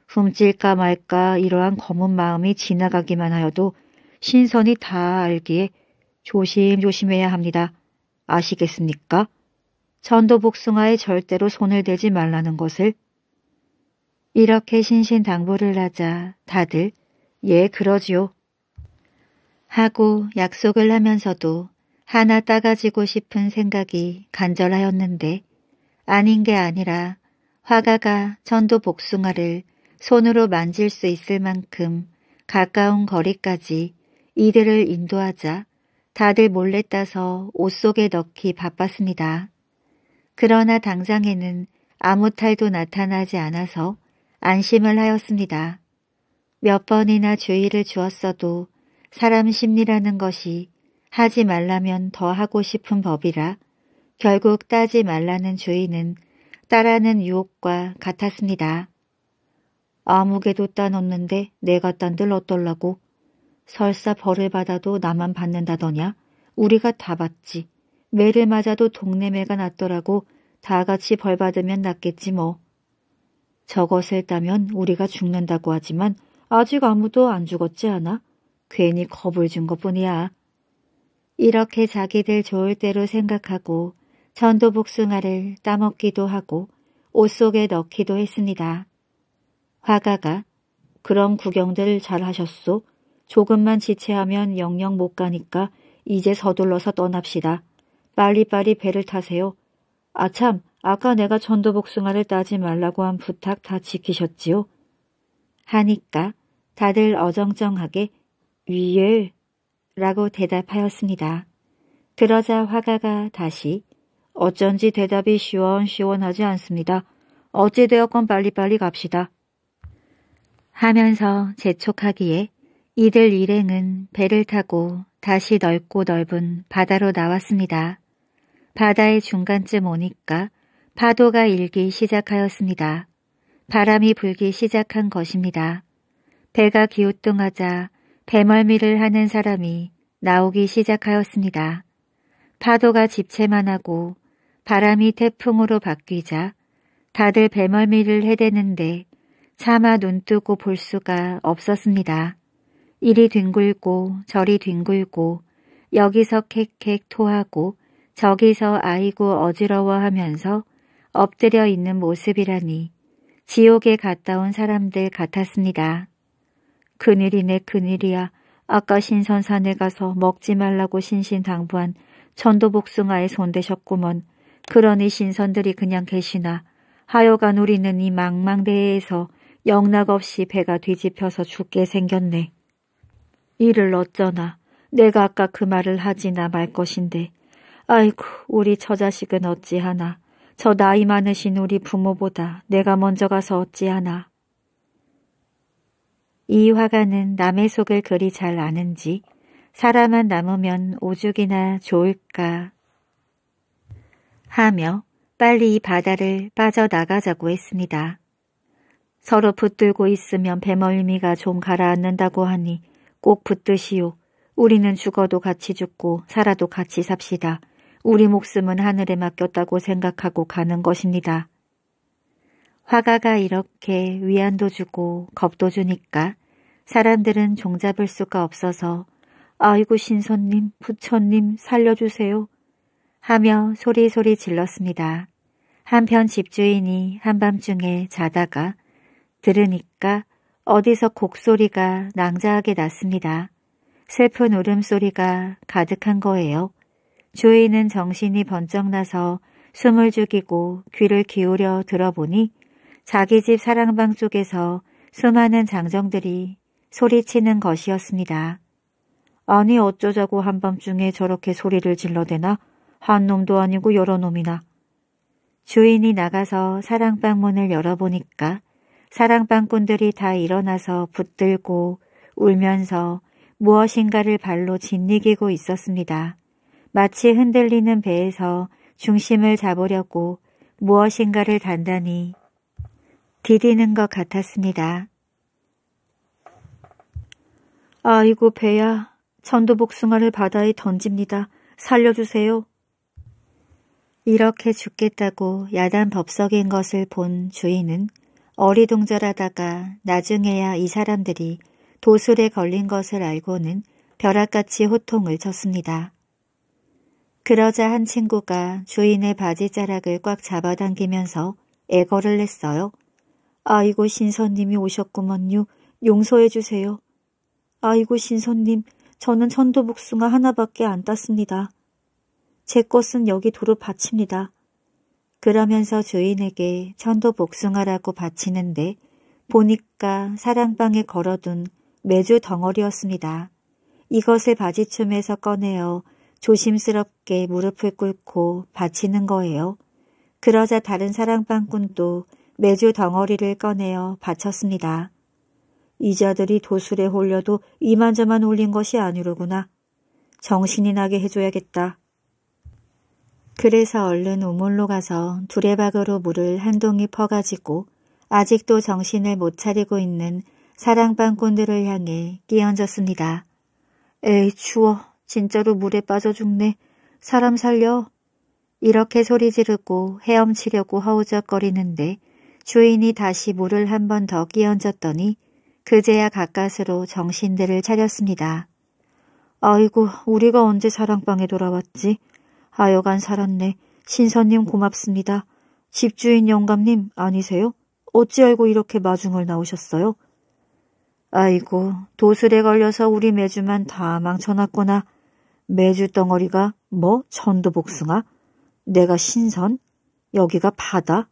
훔칠까 말까 이러한 검은 마음이 지나가기만 하여도 신선이 다 알기에 조심조심해야 합니다. 아시겠습니까? 전도복숭아에 절대로 손을 대지 말라는 것을 이렇게 신신당부를 하자 다들 예 그러지요 하고 약속을 하면서도 하나 따가지고 싶은 생각이 간절하였는데 아닌 게 아니라 화가가 천도 복숭아를 손으로 만질 수 있을 만큼 가까운 거리까지 이들을 인도하자 다들 몰래 따서 옷 속에 넣기 바빴습니다. 그러나 당장에는 아무 탈도 나타나지 않아서 안심을 하였습니다. 몇 번이나 주의를 주었어도 사람 심리라는 것이 하지 말라면 더 하고 싶은 법이라 결국 따지 말라는 주의는 따라는 유혹과 같았습니다. 아무개도 따놓는데 내가 딴들 어떨라고 설사 벌을 받아도 나만 받는다더냐 우리가 다 받지 매를 맞아도 동네매가 낫더라고 다 같이 벌 받으면 낫겠지 뭐. 저것을 따면 우리가 죽는다고 하지만 아직 아무도 안 죽었지 않아? 괜히 겁을 준 것뿐이야. 이렇게 자기들 좋을 대로 생각하고 전도복숭아를 따먹기도 하고 옷 속에 넣기도 했습니다. 화가가 그런 구경들 잘하셨소. 조금만 지체하면 영영 못 가니까 이제 서둘러서 떠납시다. 빨리빨리 배를 타세요. 아참, 아까 내가 전도복숭아를 따지 말라고 한 부탁 다 지키셨지요? 하니까 다들 어정쩡하게 위에 라고 대답하였습니다. 그러자 화가가 다시 어쩐지 대답이 시원시원하지 않습니다. 어찌되었건 빨리빨리 갑시다. 하면서 재촉하기에 이들 일행은 배를 타고 다시 넓고 넓은 바다로 나왔습니다. 바다의 중간쯤 오니까 파도가 일기 시작하였습니다. 바람이 불기 시작한 것입니다. 배가 기우뚱하자 배멀미를 하는 사람이 나오기 시작하였습니다. 파도가 집채만 하고 바람이 태풍으로 바뀌자 다들 배멀미를 해대는데 차마 눈뜨고 볼 수가 없었습니다. 이리 뒹굴고 저리 뒹굴고 여기서 캑캑 토하고 저기서 아이고 어지러워하면서 엎드려 있는 모습이라니 지옥에 갔다 온 사람들 같았습니다. 큰일이네 큰일이야. 아까 신선산에 가서 먹지 말라고 신신당부한 전도복숭아에 손대셨구먼. 그러니 신선들이 그냥 계시나. 하여간 우리는 이 망망대해에서 영락 없이 배가 뒤집혀서 죽게 생겼네. 이를 어쩌나. 내가 아까 그 말을 하지나 말 것인데. 아이고 우리 처자식은 어찌하나. 저 나이 많으신 우리 부모보다 내가 먼저 가서 어찌하나. 이 화가는 남의 속을 그리 잘 아는지 사람만 남으면 오죽이나 좋을까 하며 빨리 이 바다를 빠져나가자고 했습니다. 서로 붙들고 있으면 배멀미가 좀 가라앉는다고 하니 꼭 붙드시오. 우리는 죽어도 같이 죽고 살아도 같이 삽시다. 우리 목숨은 하늘에 맡겼다고 생각하고 가는 것입니다. 화가가 이렇게 위안도 주고 겁도 주니까 사람들은 종잡을 수가 없어서 아이고 신손님, 부처님 살려주세요 하며 소리소리 질렀습니다. 한편 집주인이 한밤중에 자다가 들으니까 어디서 곡소리가 낭자하게 났습니다. 슬픈 울음소리가 가득한 거예요. 주인은 정신이 번쩍 나서 숨을 죽이고 귀를 기울여 들어보니 자기 집 사랑방 쪽에서 수많은 장정들이 소리치는 것이었습니다. 아니 어쩌자고 한밤중에 저렇게 소리를 질러대나 한 놈도 아니고 여러 놈이나. 주인이 나가서 사랑방 문을 열어보니까 사랑방꾼들이 다 일어나서 붙들고 울면서 무엇인가를 발로 짓이기고 있었습니다. 마치 흔들리는 배에서 중심을 잡으려고 무엇인가를 단단히 디디는 것 같았습니다. 아이고 배야, 전도복숭아를 바다에 던집니다. 살려주세요. 이렇게 죽겠다고 야단 법석인 것을 본 주인은 어리둥절하다가 나중에야 이 사람들이 도술에 걸린 것을 알고는 벼락같이 호통을 쳤습니다. 그러자 한 친구가 주인의 바지자락을 꽉 잡아당기면서 애걸을 냈어요. 아이고 신선님이 오셨구먼요. 용서해주세요. 아이고 신선님, 저는 천도복숭아 하나밖에 안 땄습니다. 제 것은 여기 도로 바칩니다. 그러면서 주인에게 천도복숭아라고 바치는데 보니까 사랑방에 걸어둔 매주 덩어리였습니다. 이것을 바지춤에서 꺼내어 조심스럽게 무릎을 꿇고 바치는 거예요. 그러자 다른 사랑방꾼도 매주 덩어리를 꺼내어 바쳤습니다. 이 자들이 도술에 홀려도 이만저만 올린 것이 아니로구나. 정신이 나게 해줘야겠다. 그래서 얼른 우물로 가서 두레박으로 물을 한 동이 퍼가지고 아직도 정신을 못 차리고 있는 사랑방꾼들을 향해 끼얹었습니다. 에이 추워. 진짜로 물에 빠져 죽네. 사람 살려. 이렇게 소리 지르고 헤엄치려고 허우적거리는데 주인이 다시 물을 한 번 더 끼얹었더니 그제야 가까스로 정신들을 차렸습니다. 아이고, 우리가 언제 사랑방에 돌아왔지? 하여간 살았네. 신선님 고맙습니다. 집주인 영감님 아니세요? 어찌 알고 이렇게 마중을 나오셨어요? 아이고, 도술에 걸려서 우리 매주만 다 망쳐놨구나. 매주 덩어리가 뭐전도복숭아 내가 신선? 여기가 바다?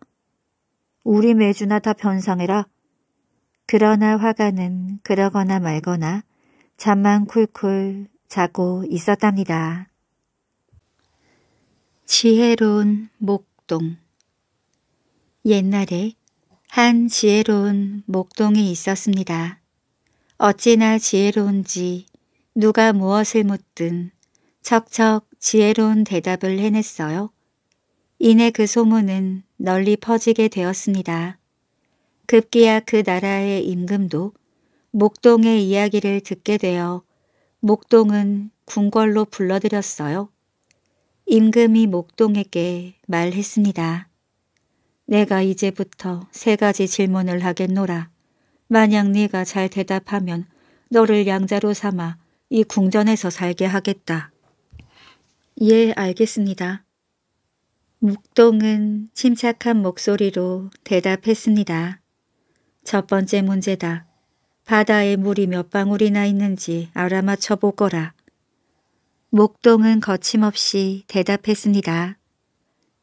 우리 매주나 다 변상해라. 그러나 화가는 그러거나 말거나 잠만 쿨쿨 자고 있었답니다. 지혜로운 목동 옛날에 한 지혜로운 목동이 있었습니다. 어찌나 지혜로운지 누가 무엇을 묻든 척척 지혜로운 대답을 해냈어요. 이내 그 소문은 널리 퍼지게 되었습니다. 급기야 그 나라의 임금도 목동의 이야기를 듣게 되어 목동은 궁궐로 불러들였어요. 임금이 목동에게 말했습니다. 내가 이제부터 세 가지 질문을 하겠노라. 만약 네가 잘 대답하면 너를 양자로 삼아 이 궁전에서 살게 하겠다. 예, 알겠습니다. 목동은 침착한 목소리로 대답했습니다. 첫 번째 문제다. 바다에 물이 몇 방울이나 있는지 알아맞혀 보거라. 목동은 거침없이 대답했습니다.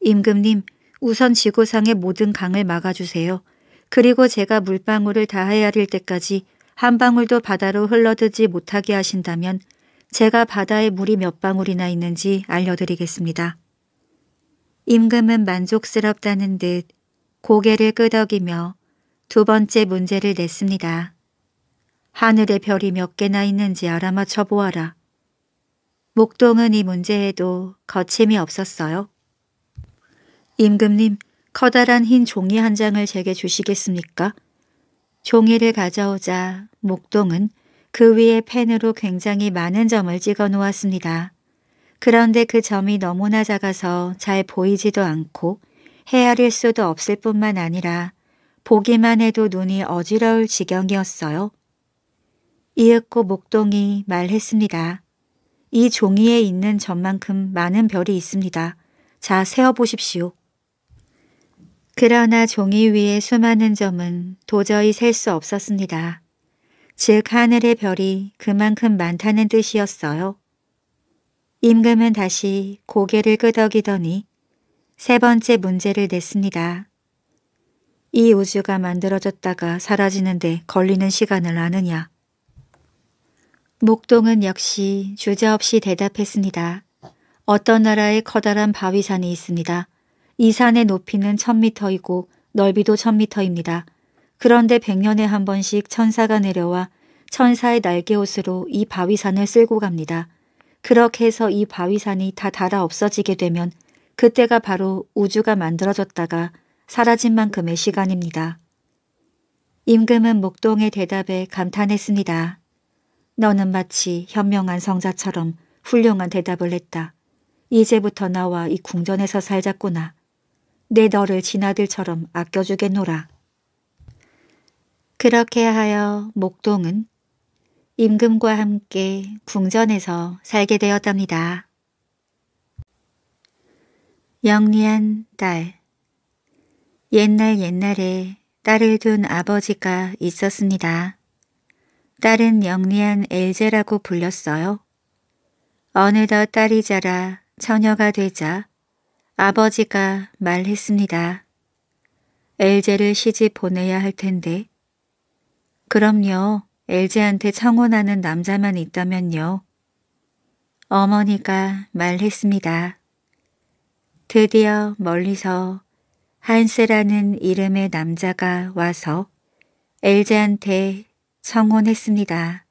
임금님, 우선 지구상의 모든 강을 막아주세요. 그리고 제가 물방울을 다 헤아릴 때까지 한 방울도 바다로 흘러드지 못하게 하신다면 제가 바다에 물이 몇 방울이나 있는지 알려드리겠습니다. 임금은 만족스럽다는 듯 고개를 끄덕이며 두 번째 문제를 냈습니다. 하늘에 별이 몇 개나 있는지 알아맞혀 보아라. 목동은 이 문제에도 거침이 없었어요. 임금님, 커다란 흰 종이 한 장을 제게 주시겠습니까? 종이를 가져오자 목동은 그 위에 펜으로 굉장히 많은 점을 찍어 놓았습니다. 그런데 그 점이 너무나 작아서 잘 보이지도 않고 헤아릴 수도 없을 뿐만 아니라 보기만 해도 눈이 어지러울 지경이었어요. 이윽고 목동이 말했습니다. 이 종이에 있는 점만큼 많은 별이 있습니다. 자, 세어보십시오. 그러나 종이 위에 수많은 점은 도저히 셀 수 없었습니다. 즉 하늘의 별이 그만큼 많다는 뜻이었어요. 임금은 다시 고개를 끄덕이더니 세 번째 문제를 냈습니다. 이 우주가 만들어졌다가 사라지는데 걸리는 시간을 아느냐. 목동은 역시 주저없이 대답했습니다. 어떤 나라에 커다란 바위산이 있습니다. 이 산의 높이는 1000m이고 넓이도 1000m입니다. 그런데 100년에 한 번씩 천사가 내려와 천사의 날개옷으로 이 바위산을 쓸고 갑니다. 그렇게 해서 이 바위산이 다 닳아 없어지게 되면 그때가 바로 우주가 만들어졌다가 사라진 만큼의 시간입니다. 임금은 목동의 대답에 감탄했습니다. 너는 마치 현명한 성자처럼 훌륭한 대답을 했다. 이제부터 나와 이 궁전에서 살자꾸나. 내 너를 진아들처럼 아껴주겠노라. 그렇게 하여 목동은 임금과 함께 궁전에서 살게 되었답니다. 영리한 딸 옛날 옛날에 딸을 둔 아버지가 있었습니다. 딸은 영리한 엘제라고 불렸어요. 어느덧 딸이 자라 처녀가 되자 아버지가 말했습니다. 엘제를 시집 보내야 할 텐데. 그럼요. 엘제한테 청혼하는 남자만 있다면요. 어머니가 말했습니다. 드디어 멀리서 한세라는 이름의 남자가 와서 엘제한테 청혼했습니다.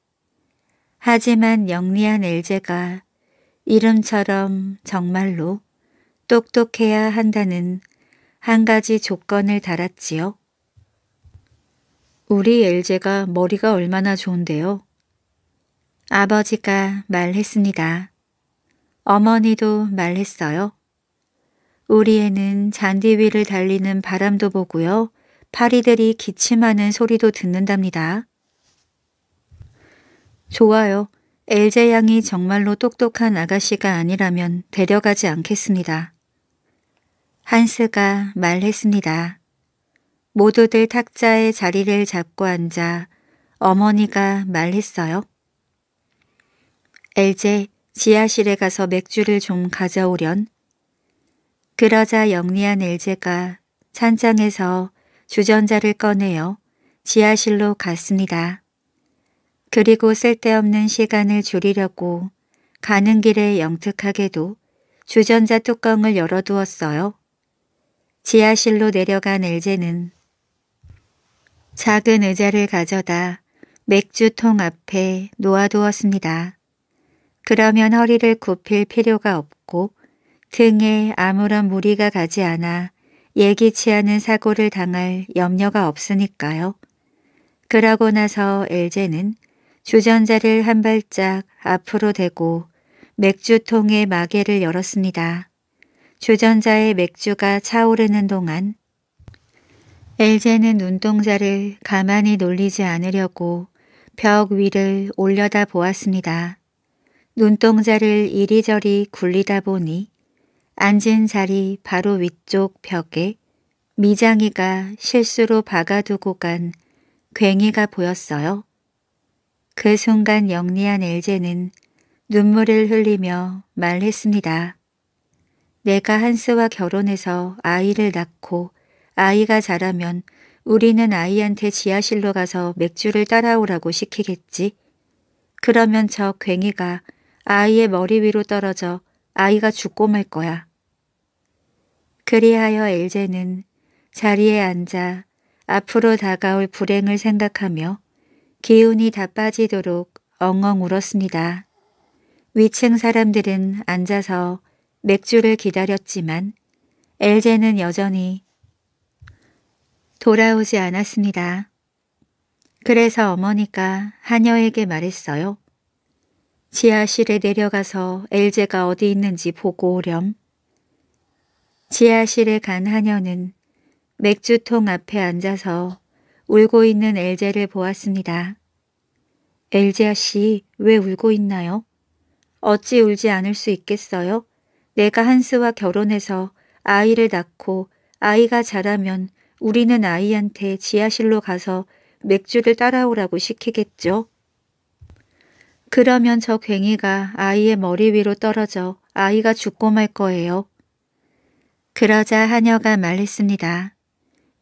하지만 영리한 엘제가 이름처럼 정말로 똑똑해야 한다는 한 가지 조건을 달았지요. 우리 엘제가 머리가 얼마나 좋은데요. 아버지가 말했습니다. 어머니도 말했어요. 우리에는 잔디 위를 달리는 바람도 보고요. 파리들이 기침하는 소리도 듣는답니다. 좋아요. 엘제 양이 정말로 똑똑한 아가씨가 아니라면 데려가지 않겠습니다. 한스가 말했습니다. 모두들 탁자에 자리를 잡고 앉아 어머니가 말했어요. 엘제 지하실에 가서 맥주를 좀 가져오련 그러자 영리한 엘제가 찬장에서 주전자를 꺼내어 지하실로 갔습니다. 그리고 쓸데없는 시간을 줄이려고 가는 길에 영특하게도 주전자 뚜껑을 열어두었어요. 지하실로 내려간 엘제는 작은 의자를 가져다 맥주통 앞에 놓아두었습니다. 그러면 허리를 굽힐 필요가 없고 등에 아무런 무리가 가지 않아 예기치 않은 사고를 당할 염려가 없으니까요. 그러고 나서 엘제는 주전자를 한 발짝 앞으로 대고 맥주통의 마개를 열었습니다. 주전자에 맥주가 차오르는 동안 엘제는 눈동자를 가만히 놀리지 않으려고 벽 위를 올려다 보았습니다. 눈동자를 이리저리 굴리다 보니 앉은 자리 바로 위쪽 벽에 미장이가 실수로 박아두고 간 괭이가 보였어요. 그 순간 영리한 엘제는 눈물을 흘리며 말했습니다. 내가 한스와 결혼해서 아이를 낳고 아이가 자라면 우리는 아이한테 지하실로 가서 맥주를 따라오라고 시키겠지. 그러면 저 괭이가 아이의 머리 위로 떨어져 아이가 죽고 말 거야. 그리하여 엘제는 자리에 앉아 앞으로 다가올 불행을 생각하며 기운이 다 빠지도록 엉엉 울었습니다. 위층 사람들은 앉아서 맥주를 기다렸지만 엘제는 여전히 돌아오지 않았습니다. 그래서 어머니가 하녀에게 말했어요. 지하실에 내려가서 엘제가 어디 있는지 보고 오렴. 지하실에 간 하녀는 맥주통 앞에 앉아서 울고 있는 엘제를 보았습니다. 엘제아 씨, 왜 울고 있나요? 어찌 울지 않을 수 있겠어요? 내가 한스와 결혼해서 아이를 낳고 아이가 자라면 우리는 아이한테 지하실로 가서 맥주를 따라오라고 시키겠죠. 그러면 저 괭이가 아이의 머리 위로 떨어져 아이가 죽고 말 거예요. 그러자 하녀가 말했습니다.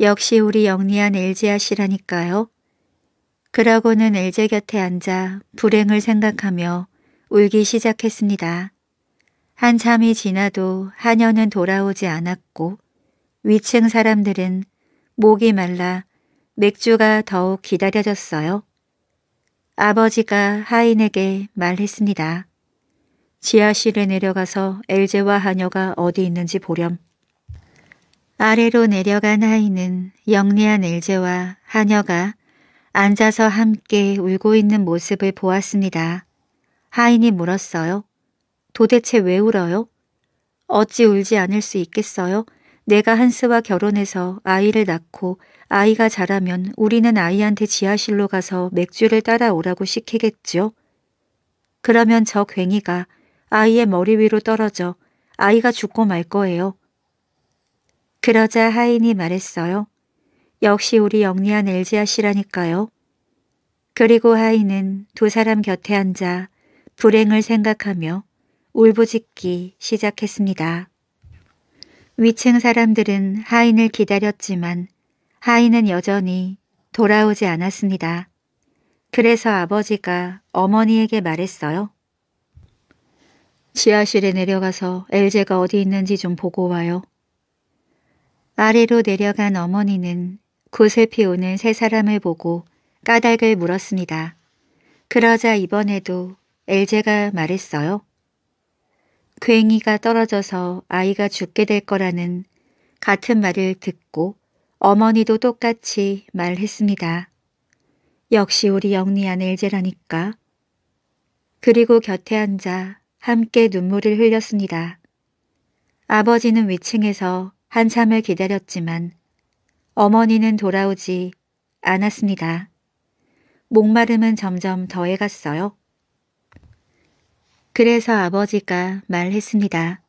역시 우리 영리한 엘지아씨라니까요 그러고는 엘제 곁에 앉아 불행을 생각하며 울기 시작했습니다. 한참이 지나도 하녀는 돌아오지 않았고 위층 사람들은 목이 말라 맥주가 더욱 기다려졌어요. 아버지가 하인에게 말했습니다. 지하실에 내려가서 엘제와 하녀가 어디 있는지 보렴. 아래로 내려간 하이는 영리한 엘제와 하녀가 앉아서 함께 울고 있는 모습을 보았습니다. 하인이 물었어요. 도대체 왜 울어요? 어찌 울지 않을 수 있겠어요? 내가 한스와 결혼해서 아이를 낳고 아이가 자라면 우리는 아이한테 지하실로 가서 맥주를 따라오라고 시키겠죠 그러면 저 괭이가 아이의 머리 위로 떨어져 아이가 죽고 말 거예요. 그러자 하인이 말했어요. 역시 우리 영리한 엘지아 씨라니까요. 그리고 하인은 두 사람 곁에 앉아 불행을 생각하며 울부짖기 시작했습니다. 위층 사람들은 하인을 기다렸지만 하인은 여전히 돌아오지 않았습니다. 그래서 아버지가 어머니에게 말했어요. 지하실에 내려가서 엘제가 어디 있는지 좀 보고 와요. 아래로 내려간 어머니는 굿을 피우는 세 사람을 보고 까닭을 물었습니다. 그러자 이번에도 엘제가 말했어요. 괭이가 떨어져서 아이가 죽게 될 거라는 같은 말을 듣고 어머니도 똑같이 말했습니다. 역시 우리 영리한 엘제라니까. 그리고 곁에 앉아 함께 눈물을 흘렸습니다. 아버지는 위층에서 한참을 기다렸지만 어머니는 돌아오지 않았습니다. 목마름은 점점 더해갔어요. 그래서 아버지가 말했습니다.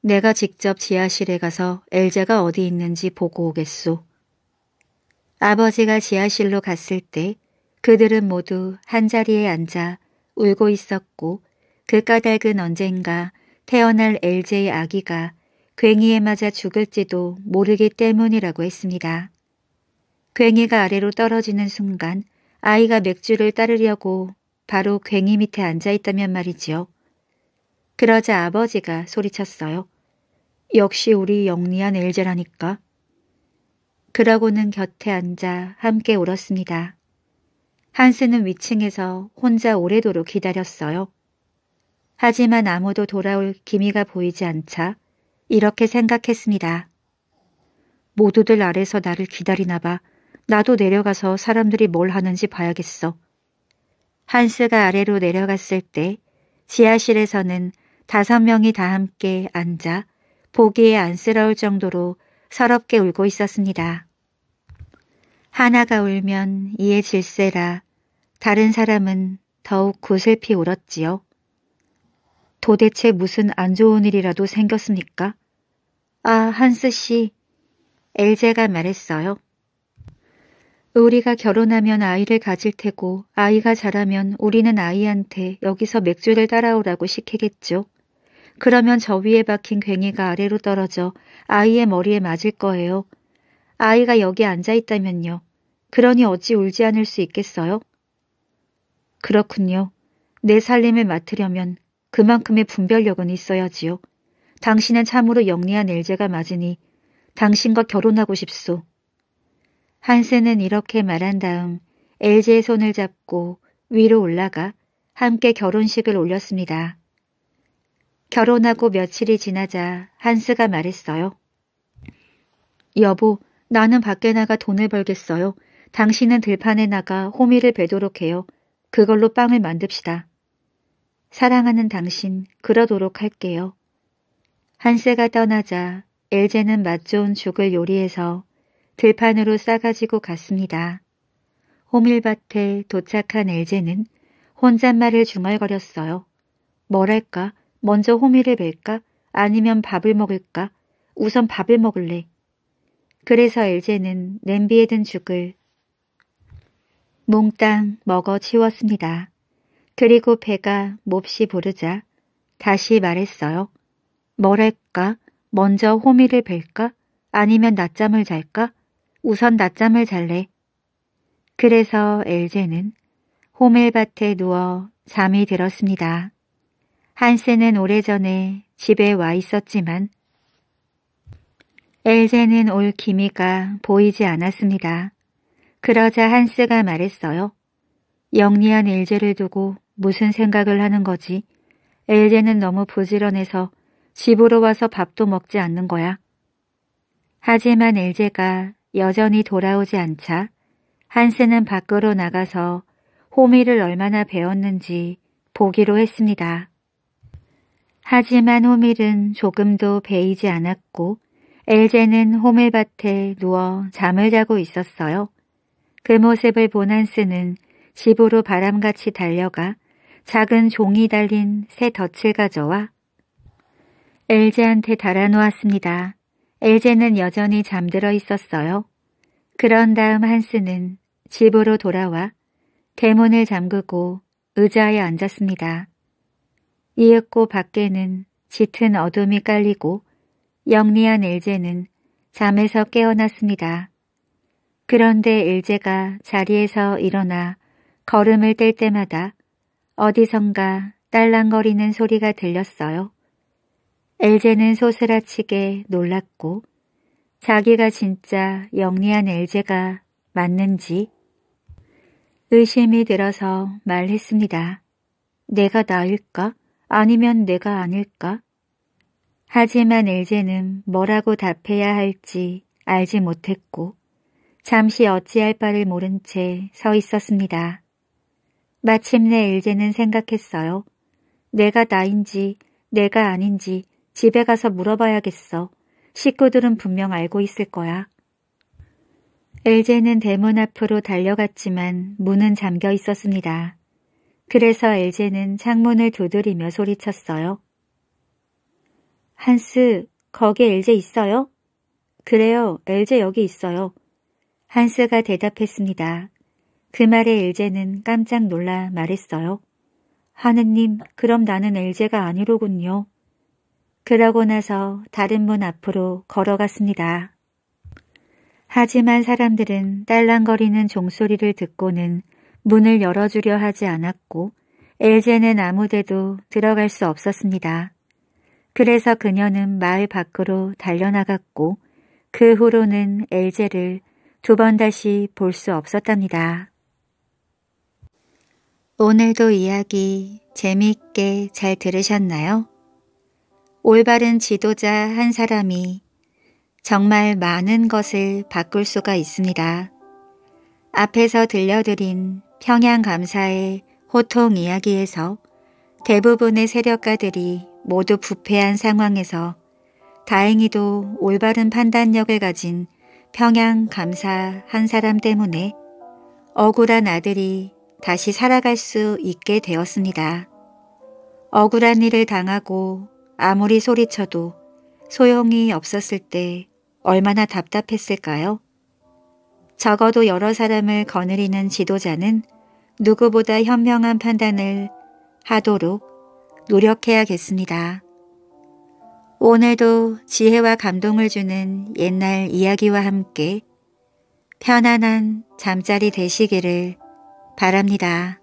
내가 직접 지하실에 가서 엘제가 어디 있는지 보고 오겠소. 아버지가 지하실로 갔을 때 그들은 모두 한자리에 앉아 울고 있었고 그 까닭은 언젠가 태어날 엘제의 아기가 괭이에 맞아 죽을지도 모르기 때문이라고 했습니다. 괭이가 아래로 떨어지는 순간 아이가 맥주를 따르려고 바로 괭이 밑에 앉아있다면 말이지요. 그러자 아버지가 소리쳤어요. 역시 우리 영리한 엘제라니까. 그러고는 곁에 앉아 함께 울었습니다. 한스는 위층에서 혼자 오래도록 기다렸어요. 하지만 아무도 돌아올 기미가 보이지 않자 이렇게 생각했습니다. 모두들 아래서 나를 기다리나 봐. 나도 내려가서 사람들이 뭘 하는지 봐야겠어. 한스가 아래로 내려갔을 때 지하실에서는 다섯 명이 다 함께 앉아 보기에 안쓰러울 정도로 서럽게 울고 있었습니다. 하나가 울면 이에 질세라 다른 사람은 더욱 구슬피 울었지요. 도대체 무슨 안 좋은 일이라도 생겼습니까? 아, 한스 씨. 엘제가 말했어요. 우리가 결혼하면 아이를 가질 테고 아이가 자라면 우리는 아이한테 여기서 맥주를 따라오라고 시키겠죠. 그러면 저 위에 박힌 괭이가 아래로 떨어져 아이의 머리에 맞을 거예요. 아이가 여기 앉아 있다면요. 그러니 어찌 울지 않을 수 있겠어요? 그렇군요. 내 살림을 맡으려면 그만큼의 분별력은 있어야지요. 당신은 참으로 영리한 엘제가 맞으니 당신과 결혼하고 싶소. 한세는 이렇게 말한 다음 엘제의 손을 잡고 위로 올라가 함께 결혼식을 올렸습니다. 결혼하고 며칠이 지나자 한스가 말했어요. 여보, 나는 밖에 나가 돈을 벌겠어요. 당신은 들판에 나가 호미를 베도록 해요. 그걸로 빵을 만듭시다. 사랑하는 당신, 그러도록 할게요. 한세가 떠나자 엘제는 맛 좋은 죽을 요리해서 들판으로 싸가지고 갔습니다. 호밀밭에 도착한 엘제는 혼잣말을 중얼거렸어요. 뭐랄까? 먼저 호밀을 뵐까? 아니면 밥을 먹을까? 우선 밥을 먹을래. 그래서 엘제는 냄비에 든 죽을 몽땅 먹어 치웠습니다. 그리고 배가 몹시 부르자 다시 말했어요. 뭘 할까? 먼저 호미를 벨까? 아니면 낮잠을 잘까? 우선 낮잠을 잘래. 그래서 엘제는 호밀밭에 누워 잠이 들었습니다. 한세는 오래전에 집에 와 있었지만 엘제는 올 기미가 보이지 않았습니다. 그러자 한스가 말했어요. 영리한 엘제를 두고 무슨 생각을 하는 거지. 엘제는 너무 부지런해서 집으로 와서 밥도 먹지 않는 거야. 하지만 엘제가 여전히 돌아오지 않자 한스는 밖으로 나가서 호미를 얼마나 배웠는지 보기로 했습니다. 하지만 호밀은 조금도 베이지 않았고 엘제는 호밀밭에 누워 잠을 자고 있었어요. 그 모습을 본 한스는 집으로 바람같이 달려가 작은 종이 달린 새 덫을 가져와 엘제한테 달아놓았습니다. 엘제는 여전히 잠들어 있었어요. 그런 다음 한스는 집으로 돌아와 대문을 잠그고 의자에 앉았습니다. 이윽고 밖에는 짙은 어둠이 깔리고 영리한 엘제는 잠에서 깨어났습니다. 그런데 엘제가 자리에서 일어나 걸음을 뗄 때마다 어디선가 딸랑거리는 소리가 들렸어요. 엘제는 소스라치게 놀랐고 자기가 진짜 영리한 엘제가 맞는지 의심이 들어서 말했습니다. 내가 나일까? 아니면 내가 아닐까? 하지만 엘제는 뭐라고 답해야 할지 알지 못했고 잠시 어찌할 바를 모른 채 서 있었습니다. 마침내 엘제는 생각했어요. 내가 나인지 내가 아닌지 집에 가서 물어봐야겠어. 식구들은 분명 알고 있을 거야. 엘제는 대문 앞으로 달려갔지만 문은 잠겨 있었습니다. 그래서 엘제는 창문을 두드리며 소리쳤어요. 한스, 거기 엘제 있어요? 그래요, 엘제 여기 있어요. 한스가 대답했습니다. 그 말에 엘제는 깜짝 놀라 말했어요. 하느님, 그럼 나는 엘제가 아니로군요. 그러고 나서 다른 문 앞으로 걸어갔습니다. 하지만 사람들은 딸랑거리는 종소리를 듣고는 문을 열어주려 하지 않았고 엘제는 아무데도 들어갈 수 없었습니다. 그래서 그녀는 마을 밖으로 달려나갔고 그 후로는 엘제를 두 번 다시 볼 수 없었답니다. 오늘도 이야기 재미있게 잘 들으셨나요? 올바른 지도자 한 사람이 정말 많은 것을 바꿀 수가 있습니다. 앞에서 들려드린 평양감사의 호통 이야기에서 대부분의 세력가들이 모두 부패한 상황에서 다행히도 올바른 판단력을 가진 평양감사 한 사람 때문에 억울한 아들이 다시 살아갈 수 있게 되었습니다. 억울한 일을 당하고 아무리 소리쳐도 소용이 없었을 때 얼마나 답답했을까요? 적어도 여러 사람을 거느리는 지도자는 누구보다 현명한 판단을 하도록 노력해야겠습니다. 오늘도 지혜와 감동을 주는 옛날 이야기와 함께 편안한 잠자리 되시기를 바랍니다.